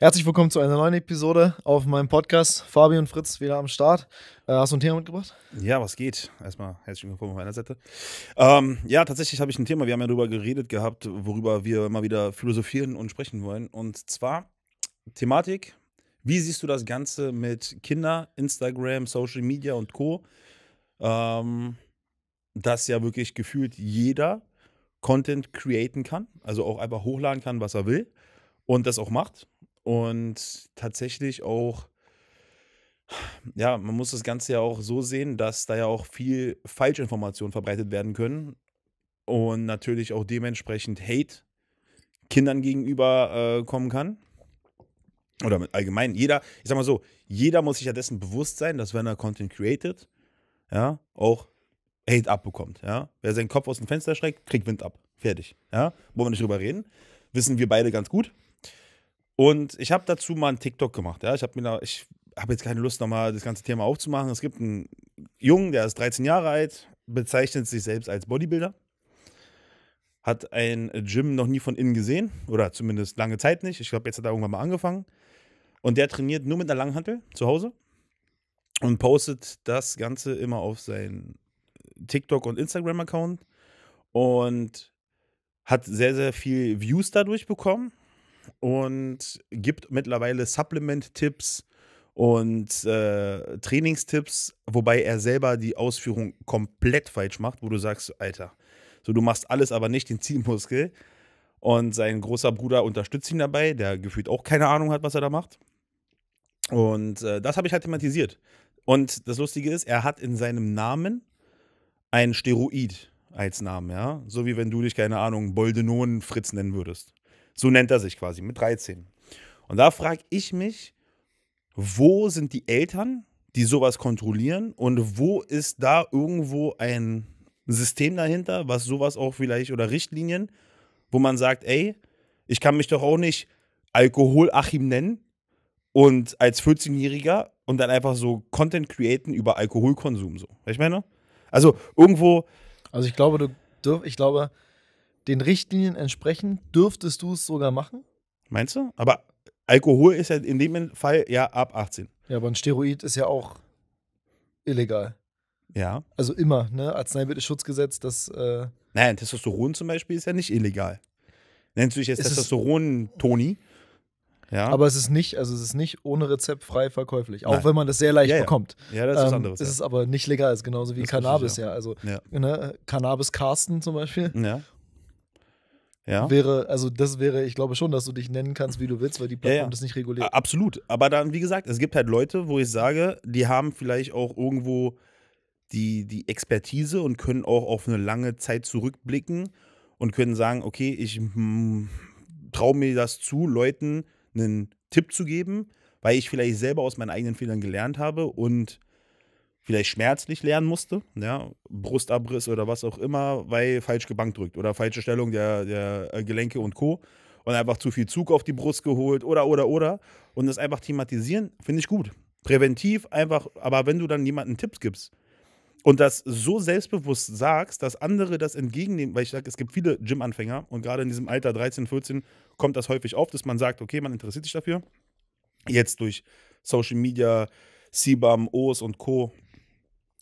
Herzlich willkommen zu einer neuen Episode auf meinem Podcast. Fabi und Fritz wieder am Start. Äh, hast du ein Thema mitgebracht? Ja, was geht? Erstmal herzlich Willkommen auf meiner Seite. Ähm, ja, tatsächlich habe ich ein Thema. Wir haben ja darüber geredet gehabt, worüber wir mal wieder philosophieren und sprechen wollen. Und zwar Thematik: Wie siehst du das Ganze mit Kinder, Instagram, Social Media und Co? Ähm, dass ja wirklich gefühlt jeder Content createn kann, also auch einfach hochladen kann, was er will und das auch macht und tatsächlich auch, ja, man muss das Ganze ja auch so sehen, dass da ja auch viel Falschinformationen verbreitet werden können. Und natürlich auch dementsprechend Hate Kindern gegenüber äh, kommen kann. Oder allgemein, jeder, ich sag mal so, jeder muss sich ja dessen bewusst sein, dass wenn er Content created, ja, auch Hate abbekommt, ja. Wer seinen Kopf aus dem Fenster schreckt, kriegt Wind ab. Fertig, ja. Wollen wir nicht drüber reden. Wissen wir beide ganz gut. Und ich habe dazu mal einen TikTok gemacht. Ja? Ich habe mir da, ich habe jetzt keine Lust, nochmal das ganze Thema aufzumachen. Es gibt einen Jungen, der ist 13 Jahre alt, bezeichnet sich selbst als Bodybuilder. Hat ein Gym noch nie von innen gesehen oder zumindest lange Zeit nicht. Ich glaube, jetzt hat er irgendwann mal angefangen. Und der trainiert nur mit einer Langhantel zu Hause und postet das Ganze immer auf seinen TikTok- und Instagram-Account und hat sehr, sehr viel Views dadurch bekommen und gibt mittlerweile Supplement-Tipps und äh, Trainingstipps, wobei er selber die Ausführung komplett falsch macht, wo du sagst, Alter, so du machst alles, aber nicht den Zielmuskel. Und sein großer Bruder unterstützt ihn dabei, der gefühlt auch keine Ahnung hat, was er da macht. Und äh, das habe ich halt thematisiert. Und das Lustige ist, er hat in seinem Namen ein Steroid als Namen, ja. So wie wenn du dich, keine Ahnung, Boldenon Fritz nennen würdest. So nennt er sich quasi mit 13. Und da frage ich mich, wo sind die Eltern, die sowas kontrollieren und wo ist da irgendwo ein System dahinter, was sowas auch vielleicht oder Richtlinien, wo man sagt, ey, ich kann mich doch auch nicht Alkoholachim nennen und als 14-Jähriger und dann einfach so Content createn über Alkoholkonsum so. Ich meine, also irgendwo. Also ich glaube, du, ich glaube, den Richtlinien entsprechen, dürftest du es sogar machen. Meinst du? Aber Alkohol ist ja in dem Fall ja ab 18. Ja, aber ein Steroid ist ja auch illegal. Ja. Also immer, ne? Arzneimittelschutzgesetz, das. Äh Nein, Testosteron zum Beispiel ist ja nicht illegal. Nennst du dich jetzt Testosteron-Toni? Ja. Aber es ist nicht, also es ist nicht ohne Rezept frei verkäuflich, auch Nein. wenn man das sehr leicht ja, ja. bekommt. Ja, das ist ähm, was anderes. Es ja. ist aber nicht legal, es ist genauso wie das Cannabis, ja. Also ne? Cannabis Carsten zum Beispiel. Ja ja. wäre, also das wäre, ich glaube schon, dass du dich nennen kannst, wie du willst, weil die Plattform ja, ja. das nicht reguliert. Absolut. Aber dann, wie gesagt, es gibt halt Leute, wo ich sage, die haben vielleicht auch irgendwo die, die Expertise und können auch auf eine lange Zeit zurückblicken und können sagen, okay, ich hm, traue mir das zu, Leuten einen Tipp zu geben, weil ich vielleicht selber aus meinen eigenen Fehlern gelernt habe und vielleicht schmerzlich lernen musste, ja, Brustabriss oder was auch immer, weil falsch gebankt drückt oder falsche Stellung der, der äh, Gelenke und Co. Und einfach zu viel Zug auf die Brust geholt oder, oder, oder. Und das einfach thematisieren, finde ich gut. Präventiv einfach, aber wenn du dann jemandem Tipps gibst, und das so selbstbewusst sagst, dass andere das entgegennehmen, weil ich sage, es gibt viele Gym-Anfänger und gerade in diesem Alter 13, 14 kommt das häufig auf, dass man sagt, okay, man interessiert sich dafür. Jetzt durch Social Media, CBAM, OS und Co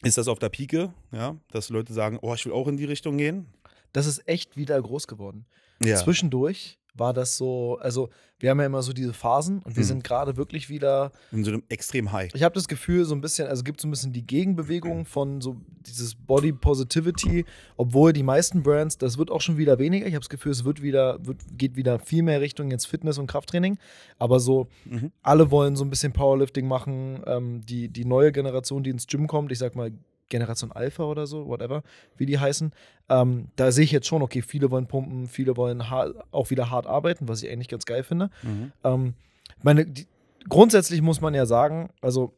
ist das auf der Pike, ja, dass Leute sagen, oh, ich will auch in die Richtung gehen. Das ist echt wieder groß geworden. Ja. Zwischendurch war das so, also wir haben ja immer so diese Phasen und wir mhm. sind gerade wirklich wieder. In so einem extrem High. Ich habe das Gefühl, so ein bisschen, also gibt es so ein bisschen die Gegenbewegung mhm. von so dieses Body Positivity, obwohl die meisten Brands, das wird auch schon wieder weniger. Ich habe das Gefühl, es wird wieder, wird, geht wieder viel mehr Richtung jetzt Fitness und Krafttraining. Aber so, mhm. alle wollen so ein bisschen Powerlifting machen. Ähm, die, die neue Generation, die ins Gym kommt, ich sag mal, Generation Alpha oder so, whatever, wie die heißen. Ähm, da sehe ich jetzt schon, okay, viele wollen pumpen, viele wollen auch wieder hart arbeiten, was ich eigentlich ganz geil finde. Mhm. Ähm, meine, die, grundsätzlich muss man ja sagen, also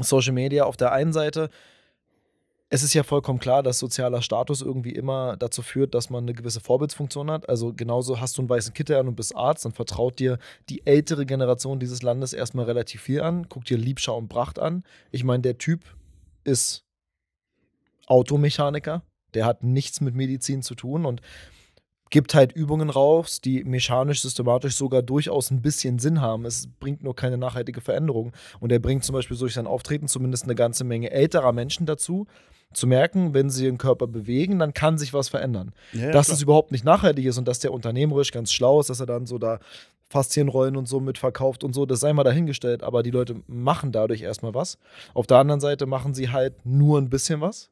Social Media auf der einen Seite, es ist ja vollkommen klar, dass sozialer Status irgendwie immer dazu führt, dass man eine gewisse Vorbildsfunktion hat. Also genauso hast du einen weißen Kittel an und bist Arzt, dann vertraut dir die ältere Generation dieses Landes erstmal relativ viel an, guckt dir Liebschau und Pracht an. Ich meine, der Typ ist Automechaniker, der hat nichts mit Medizin zu tun und gibt halt Übungen raus, die mechanisch, systematisch sogar durchaus ein bisschen Sinn haben. Es bringt nur keine nachhaltige Veränderung. Und er bringt zum Beispiel durch sein Auftreten zumindest eine ganze Menge älterer Menschen dazu, zu merken, wenn sie ihren Körper bewegen, dann kann sich was verändern. Ja, dass klar. es überhaupt nicht nachhaltig ist und dass der unternehmerisch ganz schlau ist, dass er dann so da Faszienrollen und so mitverkauft und so, das sei mal dahingestellt, aber die Leute machen dadurch erstmal was. Auf der anderen Seite machen sie halt nur ein bisschen was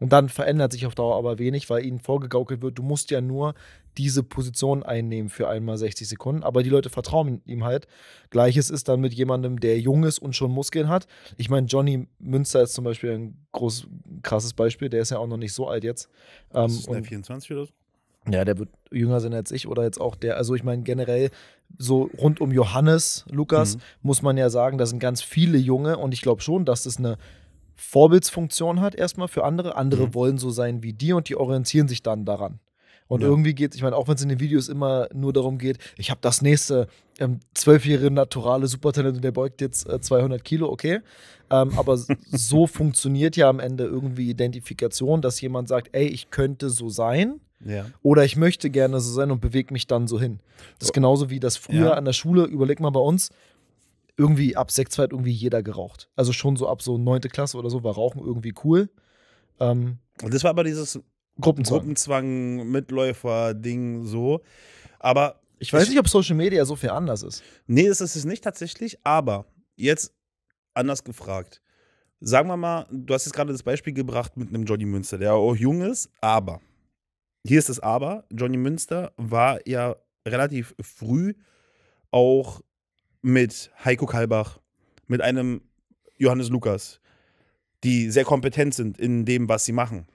und dann verändert sich auf Dauer aber wenig, weil ihnen vorgegaukelt wird, du musst ja nur diese Position einnehmen für einmal 60 Sekunden. Aber die Leute vertrauen ihm halt. Gleiches ist dann mit jemandem, der jung ist und schon Muskeln hat. Ich meine, Johnny Münster ist zum Beispiel ein groß, krasses Beispiel. Der ist ja auch noch nicht so alt jetzt. Ähm, ist der 24 oder so? Ja, der wird jünger sein als ich oder jetzt auch der. Also ich meine generell so rund um Johannes, Lukas, mhm. muss man ja sagen, da sind ganz viele Junge und ich glaube schon, dass das eine Vorbildsfunktion hat erstmal für andere. Andere mhm. wollen so sein wie die und die orientieren sich dann daran. Und ja. irgendwie geht es, ich meine, auch wenn es in den Videos immer nur darum geht, ich habe das nächste ähm, zwölfjährige naturale Supertalent und der beugt jetzt äh, 200 Kilo, okay. Ähm, aber so funktioniert ja am Ende irgendwie Identifikation, dass jemand sagt, ey, ich könnte so sein. Ja. Oder ich möchte gerne so sein und bewege mich dann so hin. Das ist oh. genauso wie das früher ja. an der Schule, überleg mal bei uns, irgendwie ab sechs hat irgendwie jeder geraucht. Also schon so ab so neunte Klasse oder so war Rauchen irgendwie cool. Ähm, und das war aber dieses Gruppenzwang, Gruppenzwang Mitläufer-Ding so. Aber ich weiß nicht, ob Social Media so viel anders ist. Nee, das ist es nicht tatsächlich, aber jetzt anders gefragt. Sagen wir mal, du hast jetzt gerade das Beispiel gebracht mit einem Johnny Münster, der auch jung ist, aber hier ist das aber, Johnny Münster war ja relativ früh auch mit Heiko Kalbach, mit einem Johannes Lukas, die sehr kompetent sind in dem, was sie machen.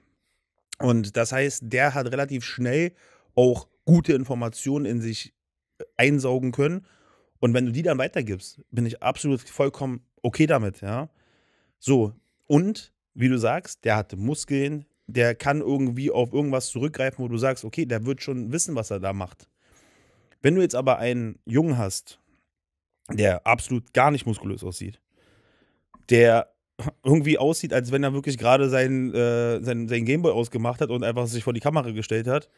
Und das heißt, der hat relativ schnell auch gute Informationen in sich äh, einsaugen können. Und wenn du die dann weitergibst, bin ich absolut vollkommen okay damit, ja. So, und wie du sagst, der hat Muskeln, der kann irgendwie auf irgendwas zurückgreifen, wo du sagst, okay, der wird schon wissen, was er da macht. Wenn du jetzt aber einen Jungen hast, der absolut gar nicht muskulös aussieht, der irgendwie aussieht, als wenn er wirklich gerade seinen, äh, seinen, seinen Gameboy ausgemacht hat und einfach sich vor die Kamera gestellt hat.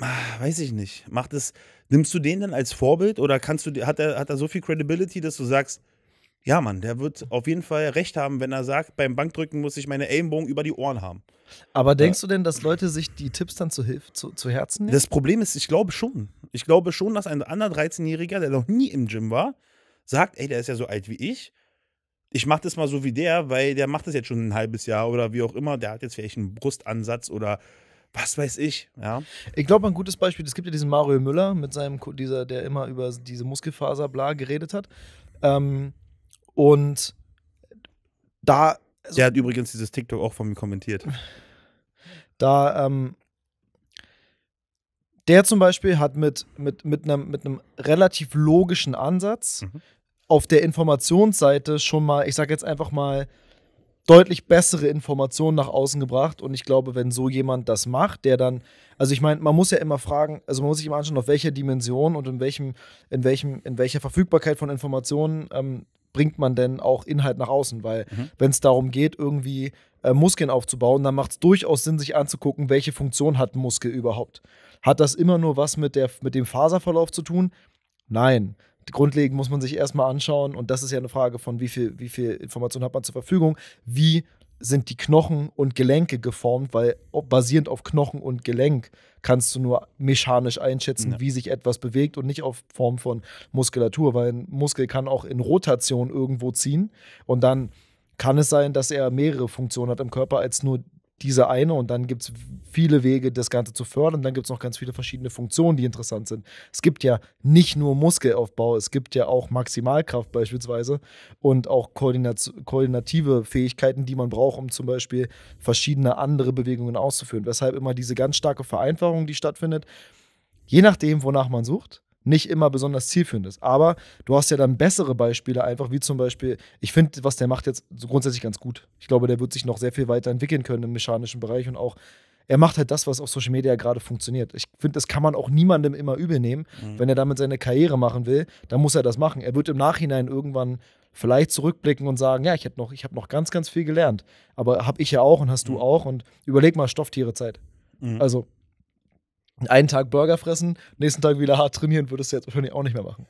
Ah, weiß ich nicht. Macht es, nimmst du den dann als Vorbild oder kannst du, hat er, hat er so viel Credibility, dass du sagst, ja, Mann, der wird auf jeden Fall recht haben, wenn er sagt, beim Bankdrücken muss ich meine Ellenbogen über die Ohren haben. Aber denkst du denn, dass Leute sich die Tipps dann zu, Hilf zu, zu Herzen nehmen? Das Problem ist, ich glaube schon. Ich glaube schon, dass ein anderer 13-Jähriger, der noch nie im Gym war, sagt, ey, der ist ja so alt wie ich. Ich mache das mal so wie der, weil der macht das jetzt schon ein halbes Jahr oder wie auch immer. Der hat jetzt vielleicht einen Brustansatz oder was weiß ich, ja. Ich glaube, ein gutes Beispiel, es gibt ja diesen Mario Müller mit seinem, dieser, der immer über diese Muskelfaser bla geredet hat. Ähm, und da. Also der hat übrigens dieses TikTok auch von mir kommentiert. Da, ähm, der zum Beispiel hat mit, mit, mit, einem, mit einem relativ logischen Ansatz mhm. auf der Informationsseite schon mal, ich sag jetzt einfach mal, deutlich bessere Informationen nach außen gebracht. Und ich glaube, wenn so jemand das macht, der dann, also ich meine, man muss ja immer fragen, also man muss sich immer anschauen, auf welcher Dimension und in welchem, in welchem, in welcher Verfügbarkeit von Informationen ähm, bringt man denn auch Inhalt nach außen? Weil mhm. wenn es darum geht, irgendwie äh, Muskeln aufzubauen, dann macht es durchaus Sinn, sich anzugucken, welche Funktion hat ein Muskel überhaupt. Hat das immer nur was mit, der, mit dem Faserverlauf zu tun? Nein grundlegend muss man sich erstmal anschauen, und das ist ja eine Frage von, wie viel, wie viel Information hat man zur Verfügung, wie sind die Knochen und Gelenke geformt, weil basierend auf Knochen und Gelenk kannst du nur mechanisch einschätzen, ja. wie sich etwas bewegt und nicht auf Form von Muskulatur, weil ein Muskel kann auch in Rotation irgendwo ziehen und dann kann es sein, dass er mehrere Funktionen hat im Körper als nur diese eine und dann gibt es viele Wege, das Ganze zu fördern. Dann gibt es noch ganz viele verschiedene Funktionen, die interessant sind. Es gibt ja nicht nur Muskelaufbau, es gibt ja auch Maximalkraft beispielsweise und auch Koordinat koordinative Fähigkeiten, die man braucht, um zum Beispiel verschiedene andere Bewegungen auszuführen. Weshalb immer diese ganz starke Vereinfachung, die stattfindet, je nachdem, wonach man sucht, nicht immer besonders zielführend ist. Aber du hast ja dann bessere Beispiele einfach, wie zum Beispiel, ich finde, was der macht jetzt grundsätzlich ganz gut. Ich glaube, der wird sich noch sehr viel weiterentwickeln können im mechanischen Bereich und auch er macht halt das, was auf Social Media gerade funktioniert. Ich finde, das kann man auch niemandem immer übel nehmen. Mhm. Wenn er damit seine Karriere machen will, dann muss er das machen. Er wird im Nachhinein irgendwann vielleicht zurückblicken und sagen, ja, ich habe noch, hab noch ganz, ganz viel gelernt. Aber habe ich ja auch und hast mhm. du auch. Und überleg mal Stofftiere Zeit. Mhm. Also einen Tag Burger fressen, nächsten Tag wieder hart trainieren, würdest du jetzt wahrscheinlich auch nicht mehr machen.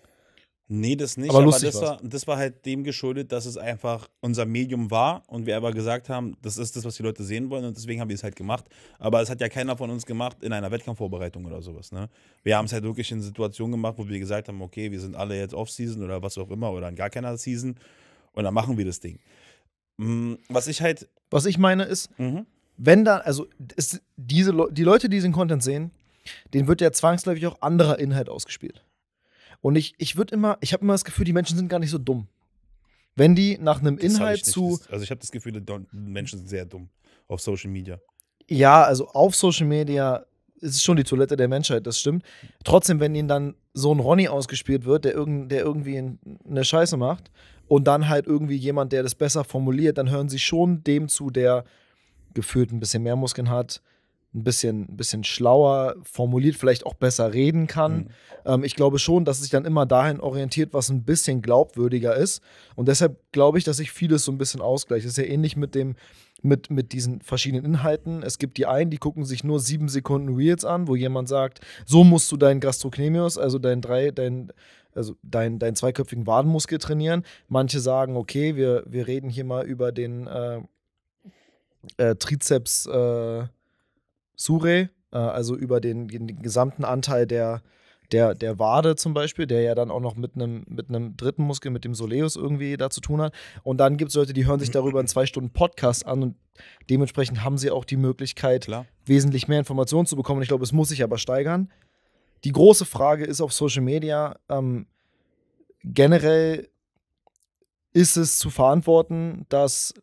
Nee, das nicht, aber, lustig aber das, war, das war halt dem geschuldet, dass es einfach unser Medium war und wir aber gesagt haben, das ist das, was die Leute sehen wollen und deswegen haben wir es halt gemacht. Aber es hat ja keiner von uns gemacht in einer Wettkampfvorbereitung oder sowas. Ne? Wir haben es halt wirklich in Situationen gemacht, wo wir gesagt haben, okay, wir sind alle jetzt Off-Season oder was auch immer oder in gar keiner Season und dann machen wir das Ding. Mm, was ich halt. Was ich meine ist, mhm. wenn da, also ist diese Le die Leute, die diesen Content sehen, den wird ja zwangsläufig auch anderer Inhalt ausgespielt. Und ich, ich würde immer, ich habe immer das Gefühl, die Menschen sind gar nicht so dumm. Wenn die nach einem das Inhalt zu. Also ich habe das Gefühl, die Menschen sind sehr dumm auf Social Media. Ja, also auf Social Media ist es schon die Toilette der Menschheit, das stimmt. Trotzdem, wenn ihnen dann so ein Ronny ausgespielt wird, der, irgend, der irgendwie eine Scheiße macht und dann halt irgendwie jemand, der das besser formuliert, dann hören sie schon dem zu, der gefühlt ein bisschen mehr Muskeln hat, ein bisschen, ein bisschen schlauer formuliert, vielleicht auch besser reden kann. Mhm. Ähm, ich glaube schon, dass es sich dann immer dahin orientiert, was ein bisschen glaubwürdiger ist. Und deshalb glaube ich, dass sich vieles so ein bisschen ausgleicht. Das ist ja ähnlich mit dem, mit, mit diesen verschiedenen Inhalten. Es gibt die einen, die gucken sich nur sieben Sekunden Reels an, wo jemand sagt, so musst du deinen Gastrocnemius, also deinen drei, dein, also dein, dein zweiköpfigen Wadenmuskel trainieren. Manche sagen, okay, wir, wir reden hier mal über den äh, äh, Trizeps, äh, Sure, äh, also über den, den, gesamten Anteil der, der, der Wade zum Beispiel, der ja dann auch noch mit einem mit dritten Muskel, mit dem Soleus irgendwie da zu tun hat. Und dann gibt es Leute, die hören sich darüber in zwei Stunden Podcast an und dementsprechend haben sie auch die Möglichkeit, Klar. wesentlich mehr Informationen zu bekommen. ich glaube, es muss sich aber steigern. Die große Frage ist auf Social Media ähm, generell ist es zu verantworten, dass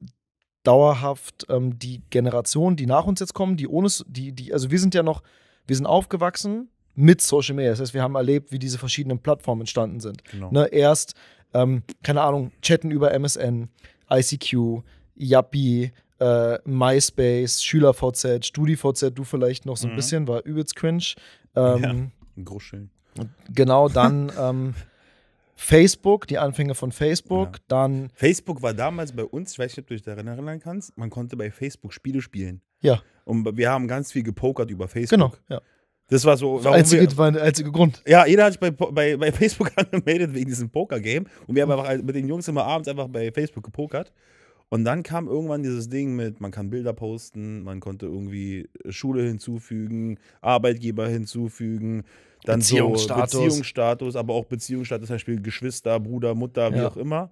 dauerhaft ähm, die Generation, die nach uns jetzt kommen, die ohne, die, die, also wir sind ja noch, wir sind aufgewachsen mit Social Media. Das heißt, wir haben erlebt, wie diese verschiedenen Plattformen entstanden sind. Genau. Ne, erst, ähm, keine Ahnung, chatten über MSN, ICQ, Yappi, äh, MySpace, SchülerVZ, StudiVZ, du vielleicht noch so ein mhm. bisschen, war übelst cringe. Ähm, ja, Gruscheln. Genau, dann ähm, Facebook, die Anfänge von Facebook, ja. dann. Facebook war damals bei uns, ich weiß nicht, ob du dich daran erinnern kannst, man konnte bei Facebook Spiele spielen. Ja. Und wir haben ganz viel gepokert über Facebook. Genau, ja. Das war so. Das einzige, wir, war der einzige Grund. Ja, jeder hat sich bei, bei, bei Facebook angemeldet wegen diesem Poker-Game. Und wir haben einfach mit den Jungs immer abends einfach bei Facebook gepokert. Und dann kam irgendwann dieses Ding mit, man kann Bilder posten, man konnte irgendwie Schule hinzufügen, Arbeitgeber hinzufügen, dann Beziehungsstatus. So Beziehungsstatus, aber auch Beziehungsstatus, zum Beispiel Geschwister, Bruder, Mutter, wie ja. auch immer.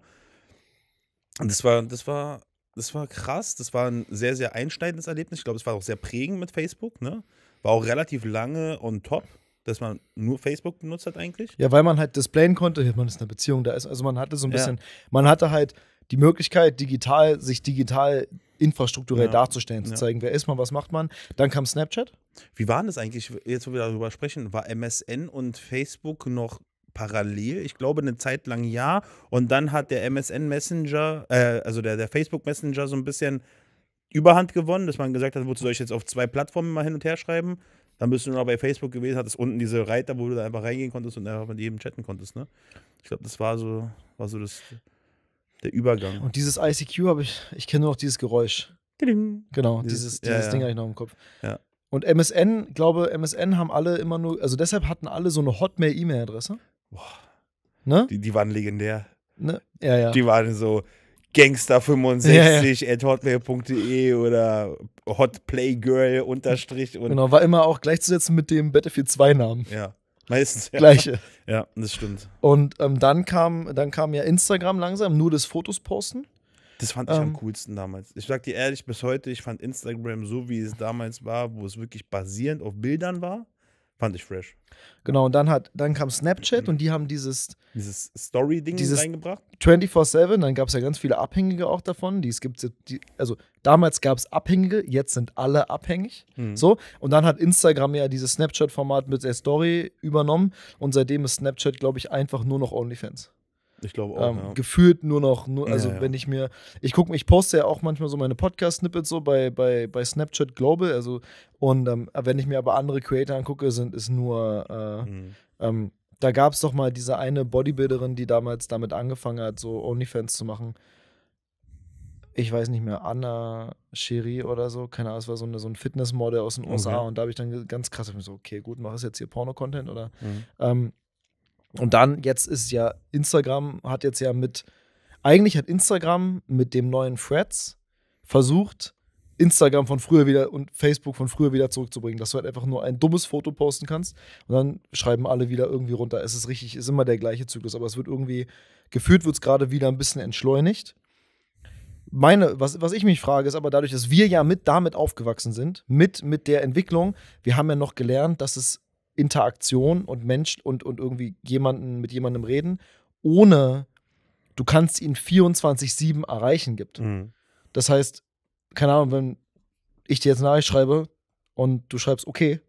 Und das war, das war, das war krass. Das war ein sehr, sehr einschneidendes Erlebnis. Ich glaube, es war auch sehr prägend mit Facebook, ne? War auch relativ lange on top, dass man nur Facebook benutzt hat eigentlich. Ja, weil man halt displayen konnte, man ist in einer Beziehung, da ist, also man hatte so ein bisschen, ja. man hatte halt die Möglichkeit, digital, sich digital infrastrukturell ja. darzustellen, zu ja. zeigen, wer ist man, was macht man. Dann kam Snapchat. Wie waren das eigentlich, jetzt wo wir darüber sprechen, war MSN und Facebook noch parallel, ich glaube eine Zeit lang ja und dann hat der MSN Messenger, äh, also der, der Facebook Messenger so ein bisschen Überhand gewonnen, dass man gesagt hat, wozu soll ich jetzt auf zwei Plattformen mal hin und her schreiben? Dann bist du nur noch bei Facebook gewesen, hattest unten diese Reiter, wo du da einfach reingehen konntest und einfach mit jedem chatten konntest, ne? Ich glaube, das war so, war so das der Übergang. Und dieses ICQ habe ich, ich kenne nur noch dieses Geräusch. Genau, dieses, dieses ja, Ding habe ich noch im Kopf. Ja. Und MSN, glaube, MSN haben alle immer nur, also deshalb hatten alle so eine Hotmail-E-Mail-Adresse. Boah. Ne? Die, die waren legendär. Ne? Ja, ja. Die waren so Gangster65 at hotmail.de oder hotplaygirl unterstrich. Und genau, war immer auch gleichzusetzen mit dem Battlefield 2-Namen. Ja. Meistens, ja. Gleiche. Ja, das stimmt. Und ähm, dann, kam, dann kam ja Instagram langsam, nur das Fotos posten. Das fand ich ähm, am coolsten damals. Ich sag dir ehrlich, bis heute, ich fand Instagram so, wie es damals war, wo es wirklich basierend auf Bildern war. Fand ich fresh. Genau, und dann hat, dann kam Snapchat und die haben dieses dieses Story-Ding reingebracht. 24-7, dann gab es ja ganz viele Abhängige auch davon. Die, es gibt, die, also damals gab es Abhängige, jetzt sind alle abhängig. Mhm. So. Und dann hat Instagram ja dieses Snapchat-Format mit der Story übernommen und seitdem ist Snapchat, glaube ich, einfach nur noch OnlyFans. Ich glaube auch. Ähm, ja. Gefühlt nur noch, nur, also ja, ja. wenn ich mir, ich gucke, ich poste ja auch manchmal so meine Podcast-Snippets so bei, bei, bei Snapchat Global, also und ähm, wenn ich mir aber andere Creator angucke, sind es nur, äh, mhm. ähm, da gab es doch mal diese eine Bodybuilderin, die damals damit angefangen hat, so OnlyFans zu machen. Ich weiß nicht mehr, Anna Sherry oder so, keine Ahnung, es war so, eine, so ein Fitnessmodel aus den USA okay. und da habe ich dann ganz krass, ich so, okay, gut, mach es jetzt hier Porno-Content oder mhm. Ähm, und dann, jetzt ist ja Instagram, hat jetzt ja mit, eigentlich hat Instagram mit dem neuen Threads versucht, Instagram von früher wieder und Facebook von früher wieder zurückzubringen, dass du halt einfach nur ein dummes Foto posten kannst und dann schreiben alle wieder irgendwie runter. Es ist richtig, ist immer der gleiche Zyklus, aber es wird irgendwie, gefühlt wird es gerade wieder ein bisschen entschleunigt. Meine, was, was ich mich frage, ist aber dadurch, dass wir ja mit damit aufgewachsen sind, mit, mit der Entwicklung, wir haben ja noch gelernt, dass es Interaktion und Mensch und, und irgendwie jemanden mit jemandem reden, ohne du kannst ihn 24-7 erreichen gibt. Mhm. Das heißt, keine Ahnung, wenn ich dir jetzt eine Nachricht schreibe und du schreibst okay,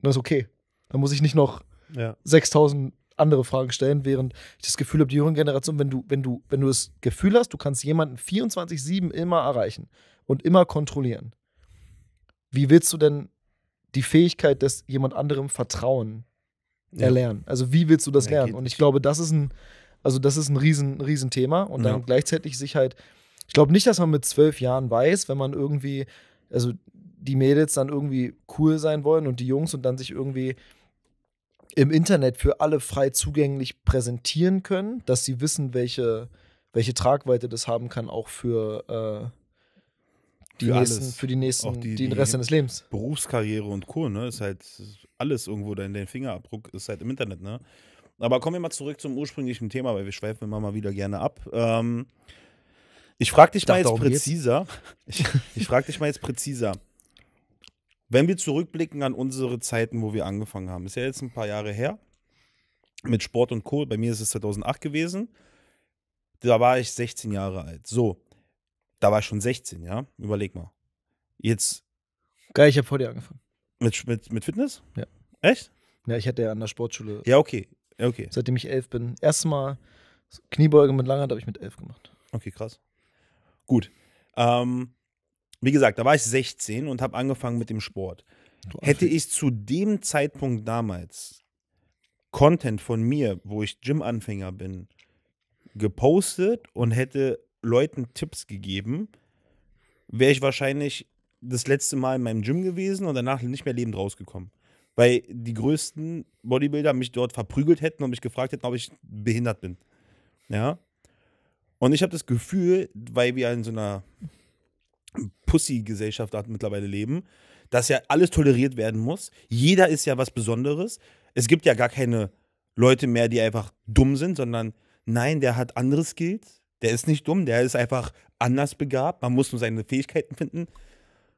dann ist okay. Dann muss ich nicht noch ja. 6000 andere Fragen stellen, während ich das Gefühl habe, die jüngere Generation, wenn du, wenn du, wenn du das Gefühl hast, du kannst jemanden 24-7 immer erreichen und immer kontrollieren, wie willst du denn die Fähigkeit, dass jemand anderem Vertrauen erlernen. Also wie willst du das ja, lernen? Und ich glaube, das ist ein, also das ist ein riesen, riesen Thema. Und dann ja. gleichzeitig sich halt, ich glaube nicht, dass man mit zwölf Jahren weiß, wenn man irgendwie, also die Mädels dann irgendwie cool sein wollen und die Jungs und dann sich irgendwie im Internet für alle frei zugänglich präsentieren können, dass sie wissen, welche, welche Tragweite das haben kann, auch für, äh, die nächsten, alles. für die nächsten, die, die, den Rest deines Lebens. Berufskarriere und Co. Ne? Ist halt alles irgendwo, dein, dein Fingerabdruck ist halt im Internet, ne? Aber kommen wir mal zurück zum ursprünglichen Thema, weil wir schweifen immer mal wieder gerne ab. Ähm, ich frage dich ich mal jetzt präziser. Geht's? Ich, ich frage dich mal jetzt präziser. Wenn wir zurückblicken an unsere Zeiten, wo wir angefangen haben, ist ja jetzt ein paar Jahre her mit Sport und Co. Bei mir ist es 2008 gewesen. Da war ich 16 Jahre alt. So, da war ich schon 16, ja? Überleg mal. Jetzt. Geil, ich habe vor dir angefangen. Mit, mit, mit Fitness? Ja. Echt? Ja, ich hatte ja an der Sportschule. Ja, okay. okay. Seitdem ich elf bin. Erstmal Kniebeuge mit Langhantel habe ich mit elf gemacht. Okay, krass. Gut. Ähm, wie gesagt, da war ich 16 und habe angefangen mit dem Sport. Hätte ich zu dem Zeitpunkt damals Content von mir, wo ich Gym-Anfänger bin, gepostet und hätte Leuten Tipps gegeben, wäre ich wahrscheinlich das letzte Mal in meinem Gym gewesen und danach nicht mehr lebend rausgekommen. Weil die größten Bodybuilder mich dort verprügelt hätten und mich gefragt hätten, ob ich behindert bin. Ja. Und ich habe das Gefühl, weil wir in so einer Pussy-Gesellschaft mittlerweile leben, dass ja alles toleriert werden muss. Jeder ist ja was Besonderes. Es gibt ja gar keine Leute mehr, die einfach dumm sind, sondern nein, der hat andere Skills der ist nicht dumm, der ist einfach anders begabt. Man muss nur seine Fähigkeiten finden.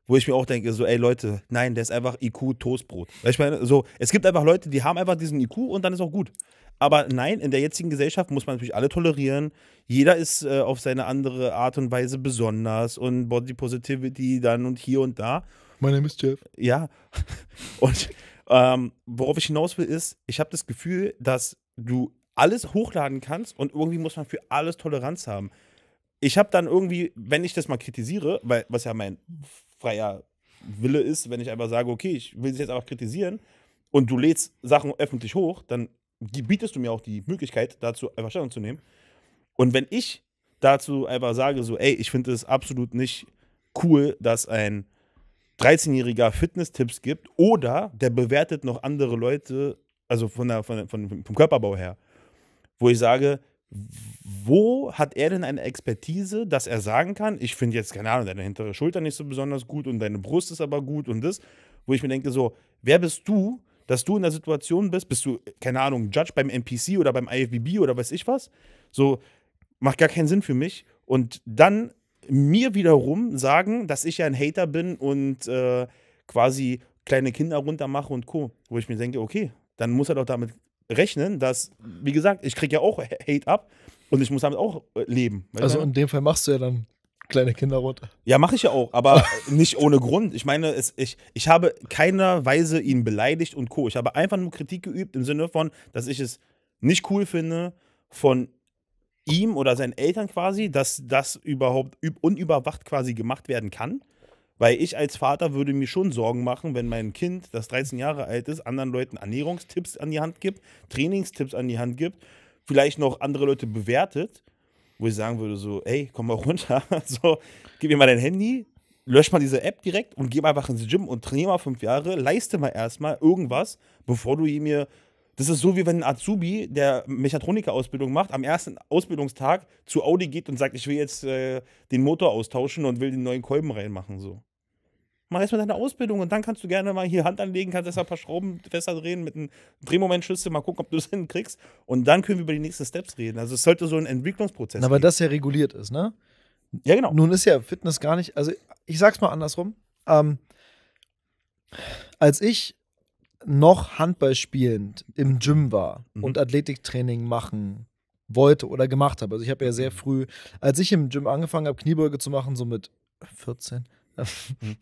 Wo ich mir auch denke, so, ey Leute, nein, der ist einfach IQ-Toastbrot. Weil ich meine, so, es gibt einfach Leute, die haben einfach diesen IQ und dann ist auch gut. Aber nein, in der jetzigen Gesellschaft muss man natürlich alle tolerieren. Jeder ist äh, auf seine andere Art und Weise besonders und Body Positivity dann und hier und da. Mein Name ist Jeff. Ja. Und ähm, worauf ich hinaus will, ist, ich habe das Gefühl, dass du alles hochladen kannst und irgendwie muss man für alles Toleranz haben. Ich habe dann irgendwie, wenn ich das mal kritisiere, weil was ja mein freier Wille ist, wenn ich einfach sage, okay, ich will es jetzt einfach kritisieren und du lädst Sachen öffentlich hoch, dann bietest du mir auch die Möglichkeit, dazu einfach Stellung zu nehmen. Und wenn ich dazu einfach sage, so, ey, ich finde es absolut nicht cool, dass ein 13-jähriger Fitness-Tipps gibt oder der bewertet noch andere Leute, also von der, von, von, vom Körperbau her wo ich sage, wo hat er denn eine Expertise, dass er sagen kann, ich finde jetzt, keine Ahnung, deine hintere Schulter nicht so besonders gut und deine Brust ist aber gut und das, wo ich mir denke, so, wer bist du, dass du in der Situation bist, bist du, keine Ahnung, Judge beim NPC oder beim IFBB oder weiß ich was, so, macht gar keinen Sinn für mich und dann mir wiederum sagen, dass ich ja ein Hater bin und äh, quasi kleine Kinder runtermache und Co., wo ich mir denke, okay, dann muss er doch damit rechnen, dass, wie gesagt, ich kriege ja auch Hate ab und ich muss damit auch äh, leben. Also in dem Fall machst du ja dann kleine Kinder runter. Ja, mache ich ja auch, aber nicht ohne Grund. Ich meine, es, ich, ich habe keiner Weise ihn beleidigt und Co. Ich habe einfach nur Kritik geübt im Sinne von, dass ich es nicht cool finde, von ihm oder seinen Eltern quasi, dass das überhaupt unüberwacht quasi gemacht werden kann. Weil ich als Vater würde mir schon Sorgen machen, wenn mein Kind, das 13 Jahre alt ist, anderen Leuten Ernährungstipps an die Hand gibt, Trainingstipps an die Hand gibt, vielleicht noch andere Leute bewertet, wo ich sagen würde so, ey, komm mal runter, so, gib mir mal dein Handy, lösch mal diese App direkt und geh mal einfach ins Gym und trainiere mal fünf Jahre, leiste mal erstmal irgendwas, bevor du mir das ist so, wie wenn ein Azubi, der Mechatroniker-Ausbildung macht, am ersten Ausbildungstag zu Audi geht und sagt, ich will jetzt äh, den Motor austauschen und will den neuen Kolben reinmachen. So. Mach erstmal deine Ausbildung und dann kannst du gerne mal hier Hand anlegen, kannst erstmal ein paar Schrauben fester drehen mit einem Drehmomentschlüssel, mal gucken, ob du es hinkriegst. Und dann können wir über die nächsten Steps reden. Also es sollte so ein Entwicklungsprozess sein. Aber das ja reguliert ist, ne? Ja, genau. Nun ist ja Fitness gar nicht, also ich sag's mal andersrum. Ähm, als ich noch Handball spielend im Gym war mhm. und Athletiktraining machen wollte oder gemacht habe. Also ich habe ja sehr mhm. früh, als ich im Gym angefangen habe, Kniebeuge zu machen, so mit 14, mhm.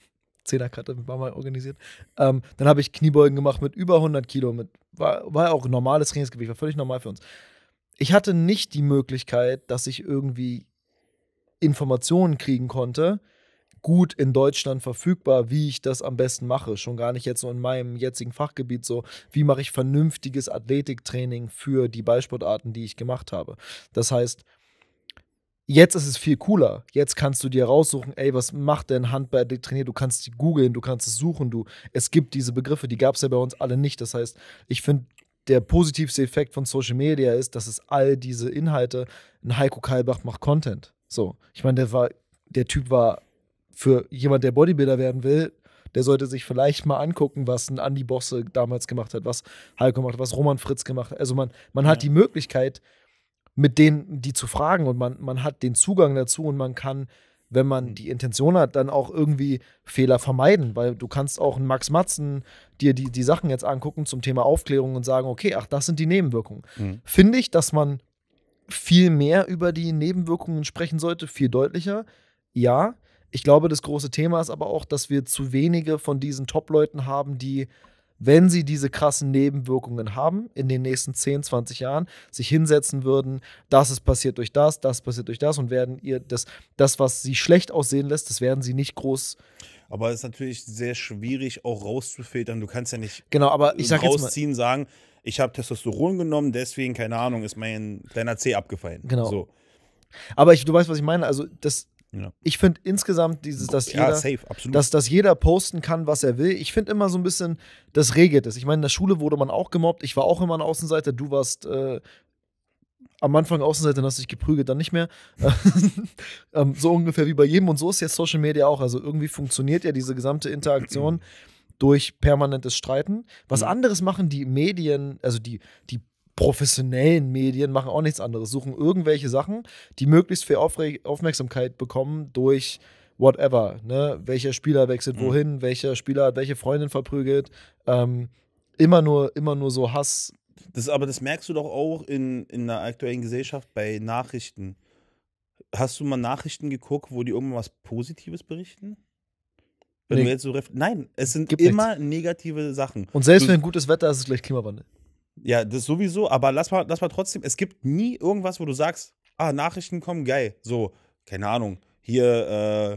Zehnerkarte mit Mal organisiert. Ähm, dann habe ich Kniebeugen gemacht mit über 100 Kilo. Mit, war, war auch normales Trainingsgewicht, war völlig normal für uns. Ich hatte nicht die Möglichkeit, dass ich irgendwie Informationen kriegen konnte, gut in Deutschland verfügbar, wie ich das am besten mache. Schon gar nicht jetzt so in meinem jetzigen Fachgebiet so, wie mache ich vernünftiges Athletiktraining für die Ballsportarten, die ich gemacht habe. Das heißt, Jetzt ist es viel cooler. Jetzt kannst du dir raussuchen, ey, was macht denn Handball trainiert? Du kannst die googeln, du kannst es suchen, du. Es gibt diese Begriffe, die gab es ja bei uns alle nicht. Das heißt, ich finde, der positivste Effekt von Social Media ist, dass es all diese Inhalte, ein Heiko Kalbach macht Content. So, ich meine, der war, der Typ war für jemand, der Bodybuilder werden will, der sollte sich vielleicht mal angucken, was ein Andy Bosse damals gemacht hat, was Heiko gemacht hat, was Roman Fritz gemacht hat. Also man, man hat die Möglichkeit, mit denen die zu fragen und man, man hat den Zugang dazu und man kann, wenn man mhm. die Intention hat, dann auch irgendwie Fehler vermeiden, weil du kannst auch einen Max Matzen dir die, die Sachen jetzt angucken zum Thema Aufklärung und sagen, okay, ach, das sind die Nebenwirkungen. Mhm. Finde ich, dass man viel mehr über die Nebenwirkungen sprechen sollte, viel deutlicher. Ja, ich glaube, das große Thema ist aber auch, dass wir zu wenige von diesen Top-Leuten haben, die wenn sie diese krassen Nebenwirkungen haben in den nächsten 10, 20 Jahren, sich hinsetzen würden, das ist passiert durch das, das passiert durch das und werden ihr das, das was sie schlecht aussehen lässt, das werden sie nicht groß. Aber es ist natürlich sehr schwierig, auch rauszufiltern. Du kannst ja nicht genau, aber ich sag rausziehen, jetzt mal, sagen, ich habe Testosteron genommen, deswegen, keine Ahnung, ist mein kleiner C abgefallen. Genau. So. Aber ich, du weißt, was ich meine. Also, das, ja. Ich finde insgesamt dieses, dass ja, jeder, safe, dass, dass jeder posten kann, was er will. Ich finde immer so ein bisschen, das regelt es. Ich meine, in der Schule wurde man auch gemobbt. Ich war auch immer ein Außenseiter. Du warst äh, am Anfang Außenseiter, dann hast du dich geprügelt, dann nicht mehr. ähm, so ungefähr wie bei jedem. Und so ist jetzt Social Media auch. Also irgendwie funktioniert ja diese gesamte Interaktion durch permanentes Streiten. Was mhm. anderes machen die Medien, also die, die professionellen Medien machen auch nichts anderes, suchen irgendwelche Sachen, die möglichst viel Aufre Aufmerksamkeit bekommen durch whatever. Ne? Welcher Spieler wechselt mhm. wohin, welcher Spieler hat welche Freundin verprügelt. Ähm, immer, nur, immer nur so Hass. Das, aber das merkst du doch auch in, in der aktuellen Gesellschaft bei Nachrichten. Hast du mal Nachrichten geguckt, wo die irgendwas Positives berichten? Wenn nee. du jetzt so Nein, es sind Gibt immer nichts. negative Sachen. Und selbst du, wenn gutes Wetter ist, ist es gleich Klimawandel. Ja, das sowieso, aber lass mal, lass mal trotzdem, es gibt nie irgendwas, wo du sagst, ah, Nachrichten kommen, geil. So, keine Ahnung, hier äh,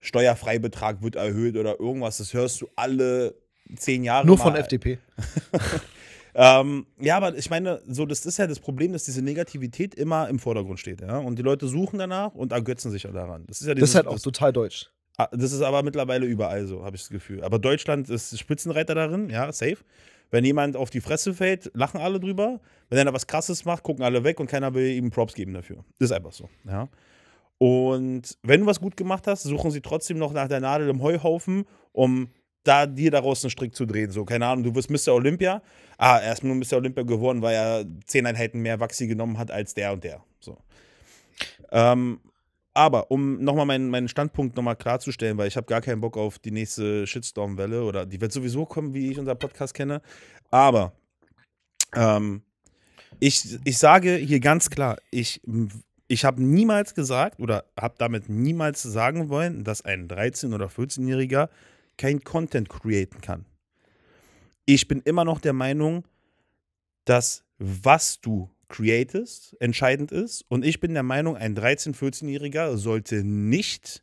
Steuerfreibetrag wird erhöht oder irgendwas, das hörst du alle zehn Jahre. Nur mal. von FDP. ähm, ja, aber ich meine, so, das ist ja das Problem, dass diese Negativität immer im Vordergrund steht, ja. Und die Leute suchen danach und ergötzen sich ja daran. Das ist ja dieses, das ist halt auch das, total deutsch. Ah, das ist aber mittlerweile überall so, habe ich das Gefühl. Aber Deutschland ist Spitzenreiter darin, ja, safe. Wenn jemand auf die Fresse fällt, lachen alle drüber. Wenn einer was Krasses macht, gucken alle weg und keiner will ihm Props geben dafür. ist einfach so. Ja. Und wenn du was gut gemacht hast, suchen sie trotzdem noch nach der Nadel im Heuhaufen, um da dir daraus einen Strick zu drehen. So, keine Ahnung, du wirst Mr. Olympia. Ah, er ist nur Mr. Olympia geworden, weil er zehn Einheiten mehr Waxi genommen hat als der und der. So. Ähm, aber um nochmal meinen, meinen Standpunkt nochmal klarzustellen, weil ich habe gar keinen Bock auf die nächste Shitstorm-Welle oder die wird sowieso kommen, wie ich unser Podcast kenne. Aber ähm, ich, ich sage hier ganz klar, ich, ich habe niemals gesagt oder habe damit niemals sagen wollen, dass ein 13- oder 14-Jähriger kein Content createn kann. Ich bin immer noch der Meinung, dass was du createst, entscheidend ist. Und ich bin der Meinung, ein 13-, 14-Jähriger sollte nicht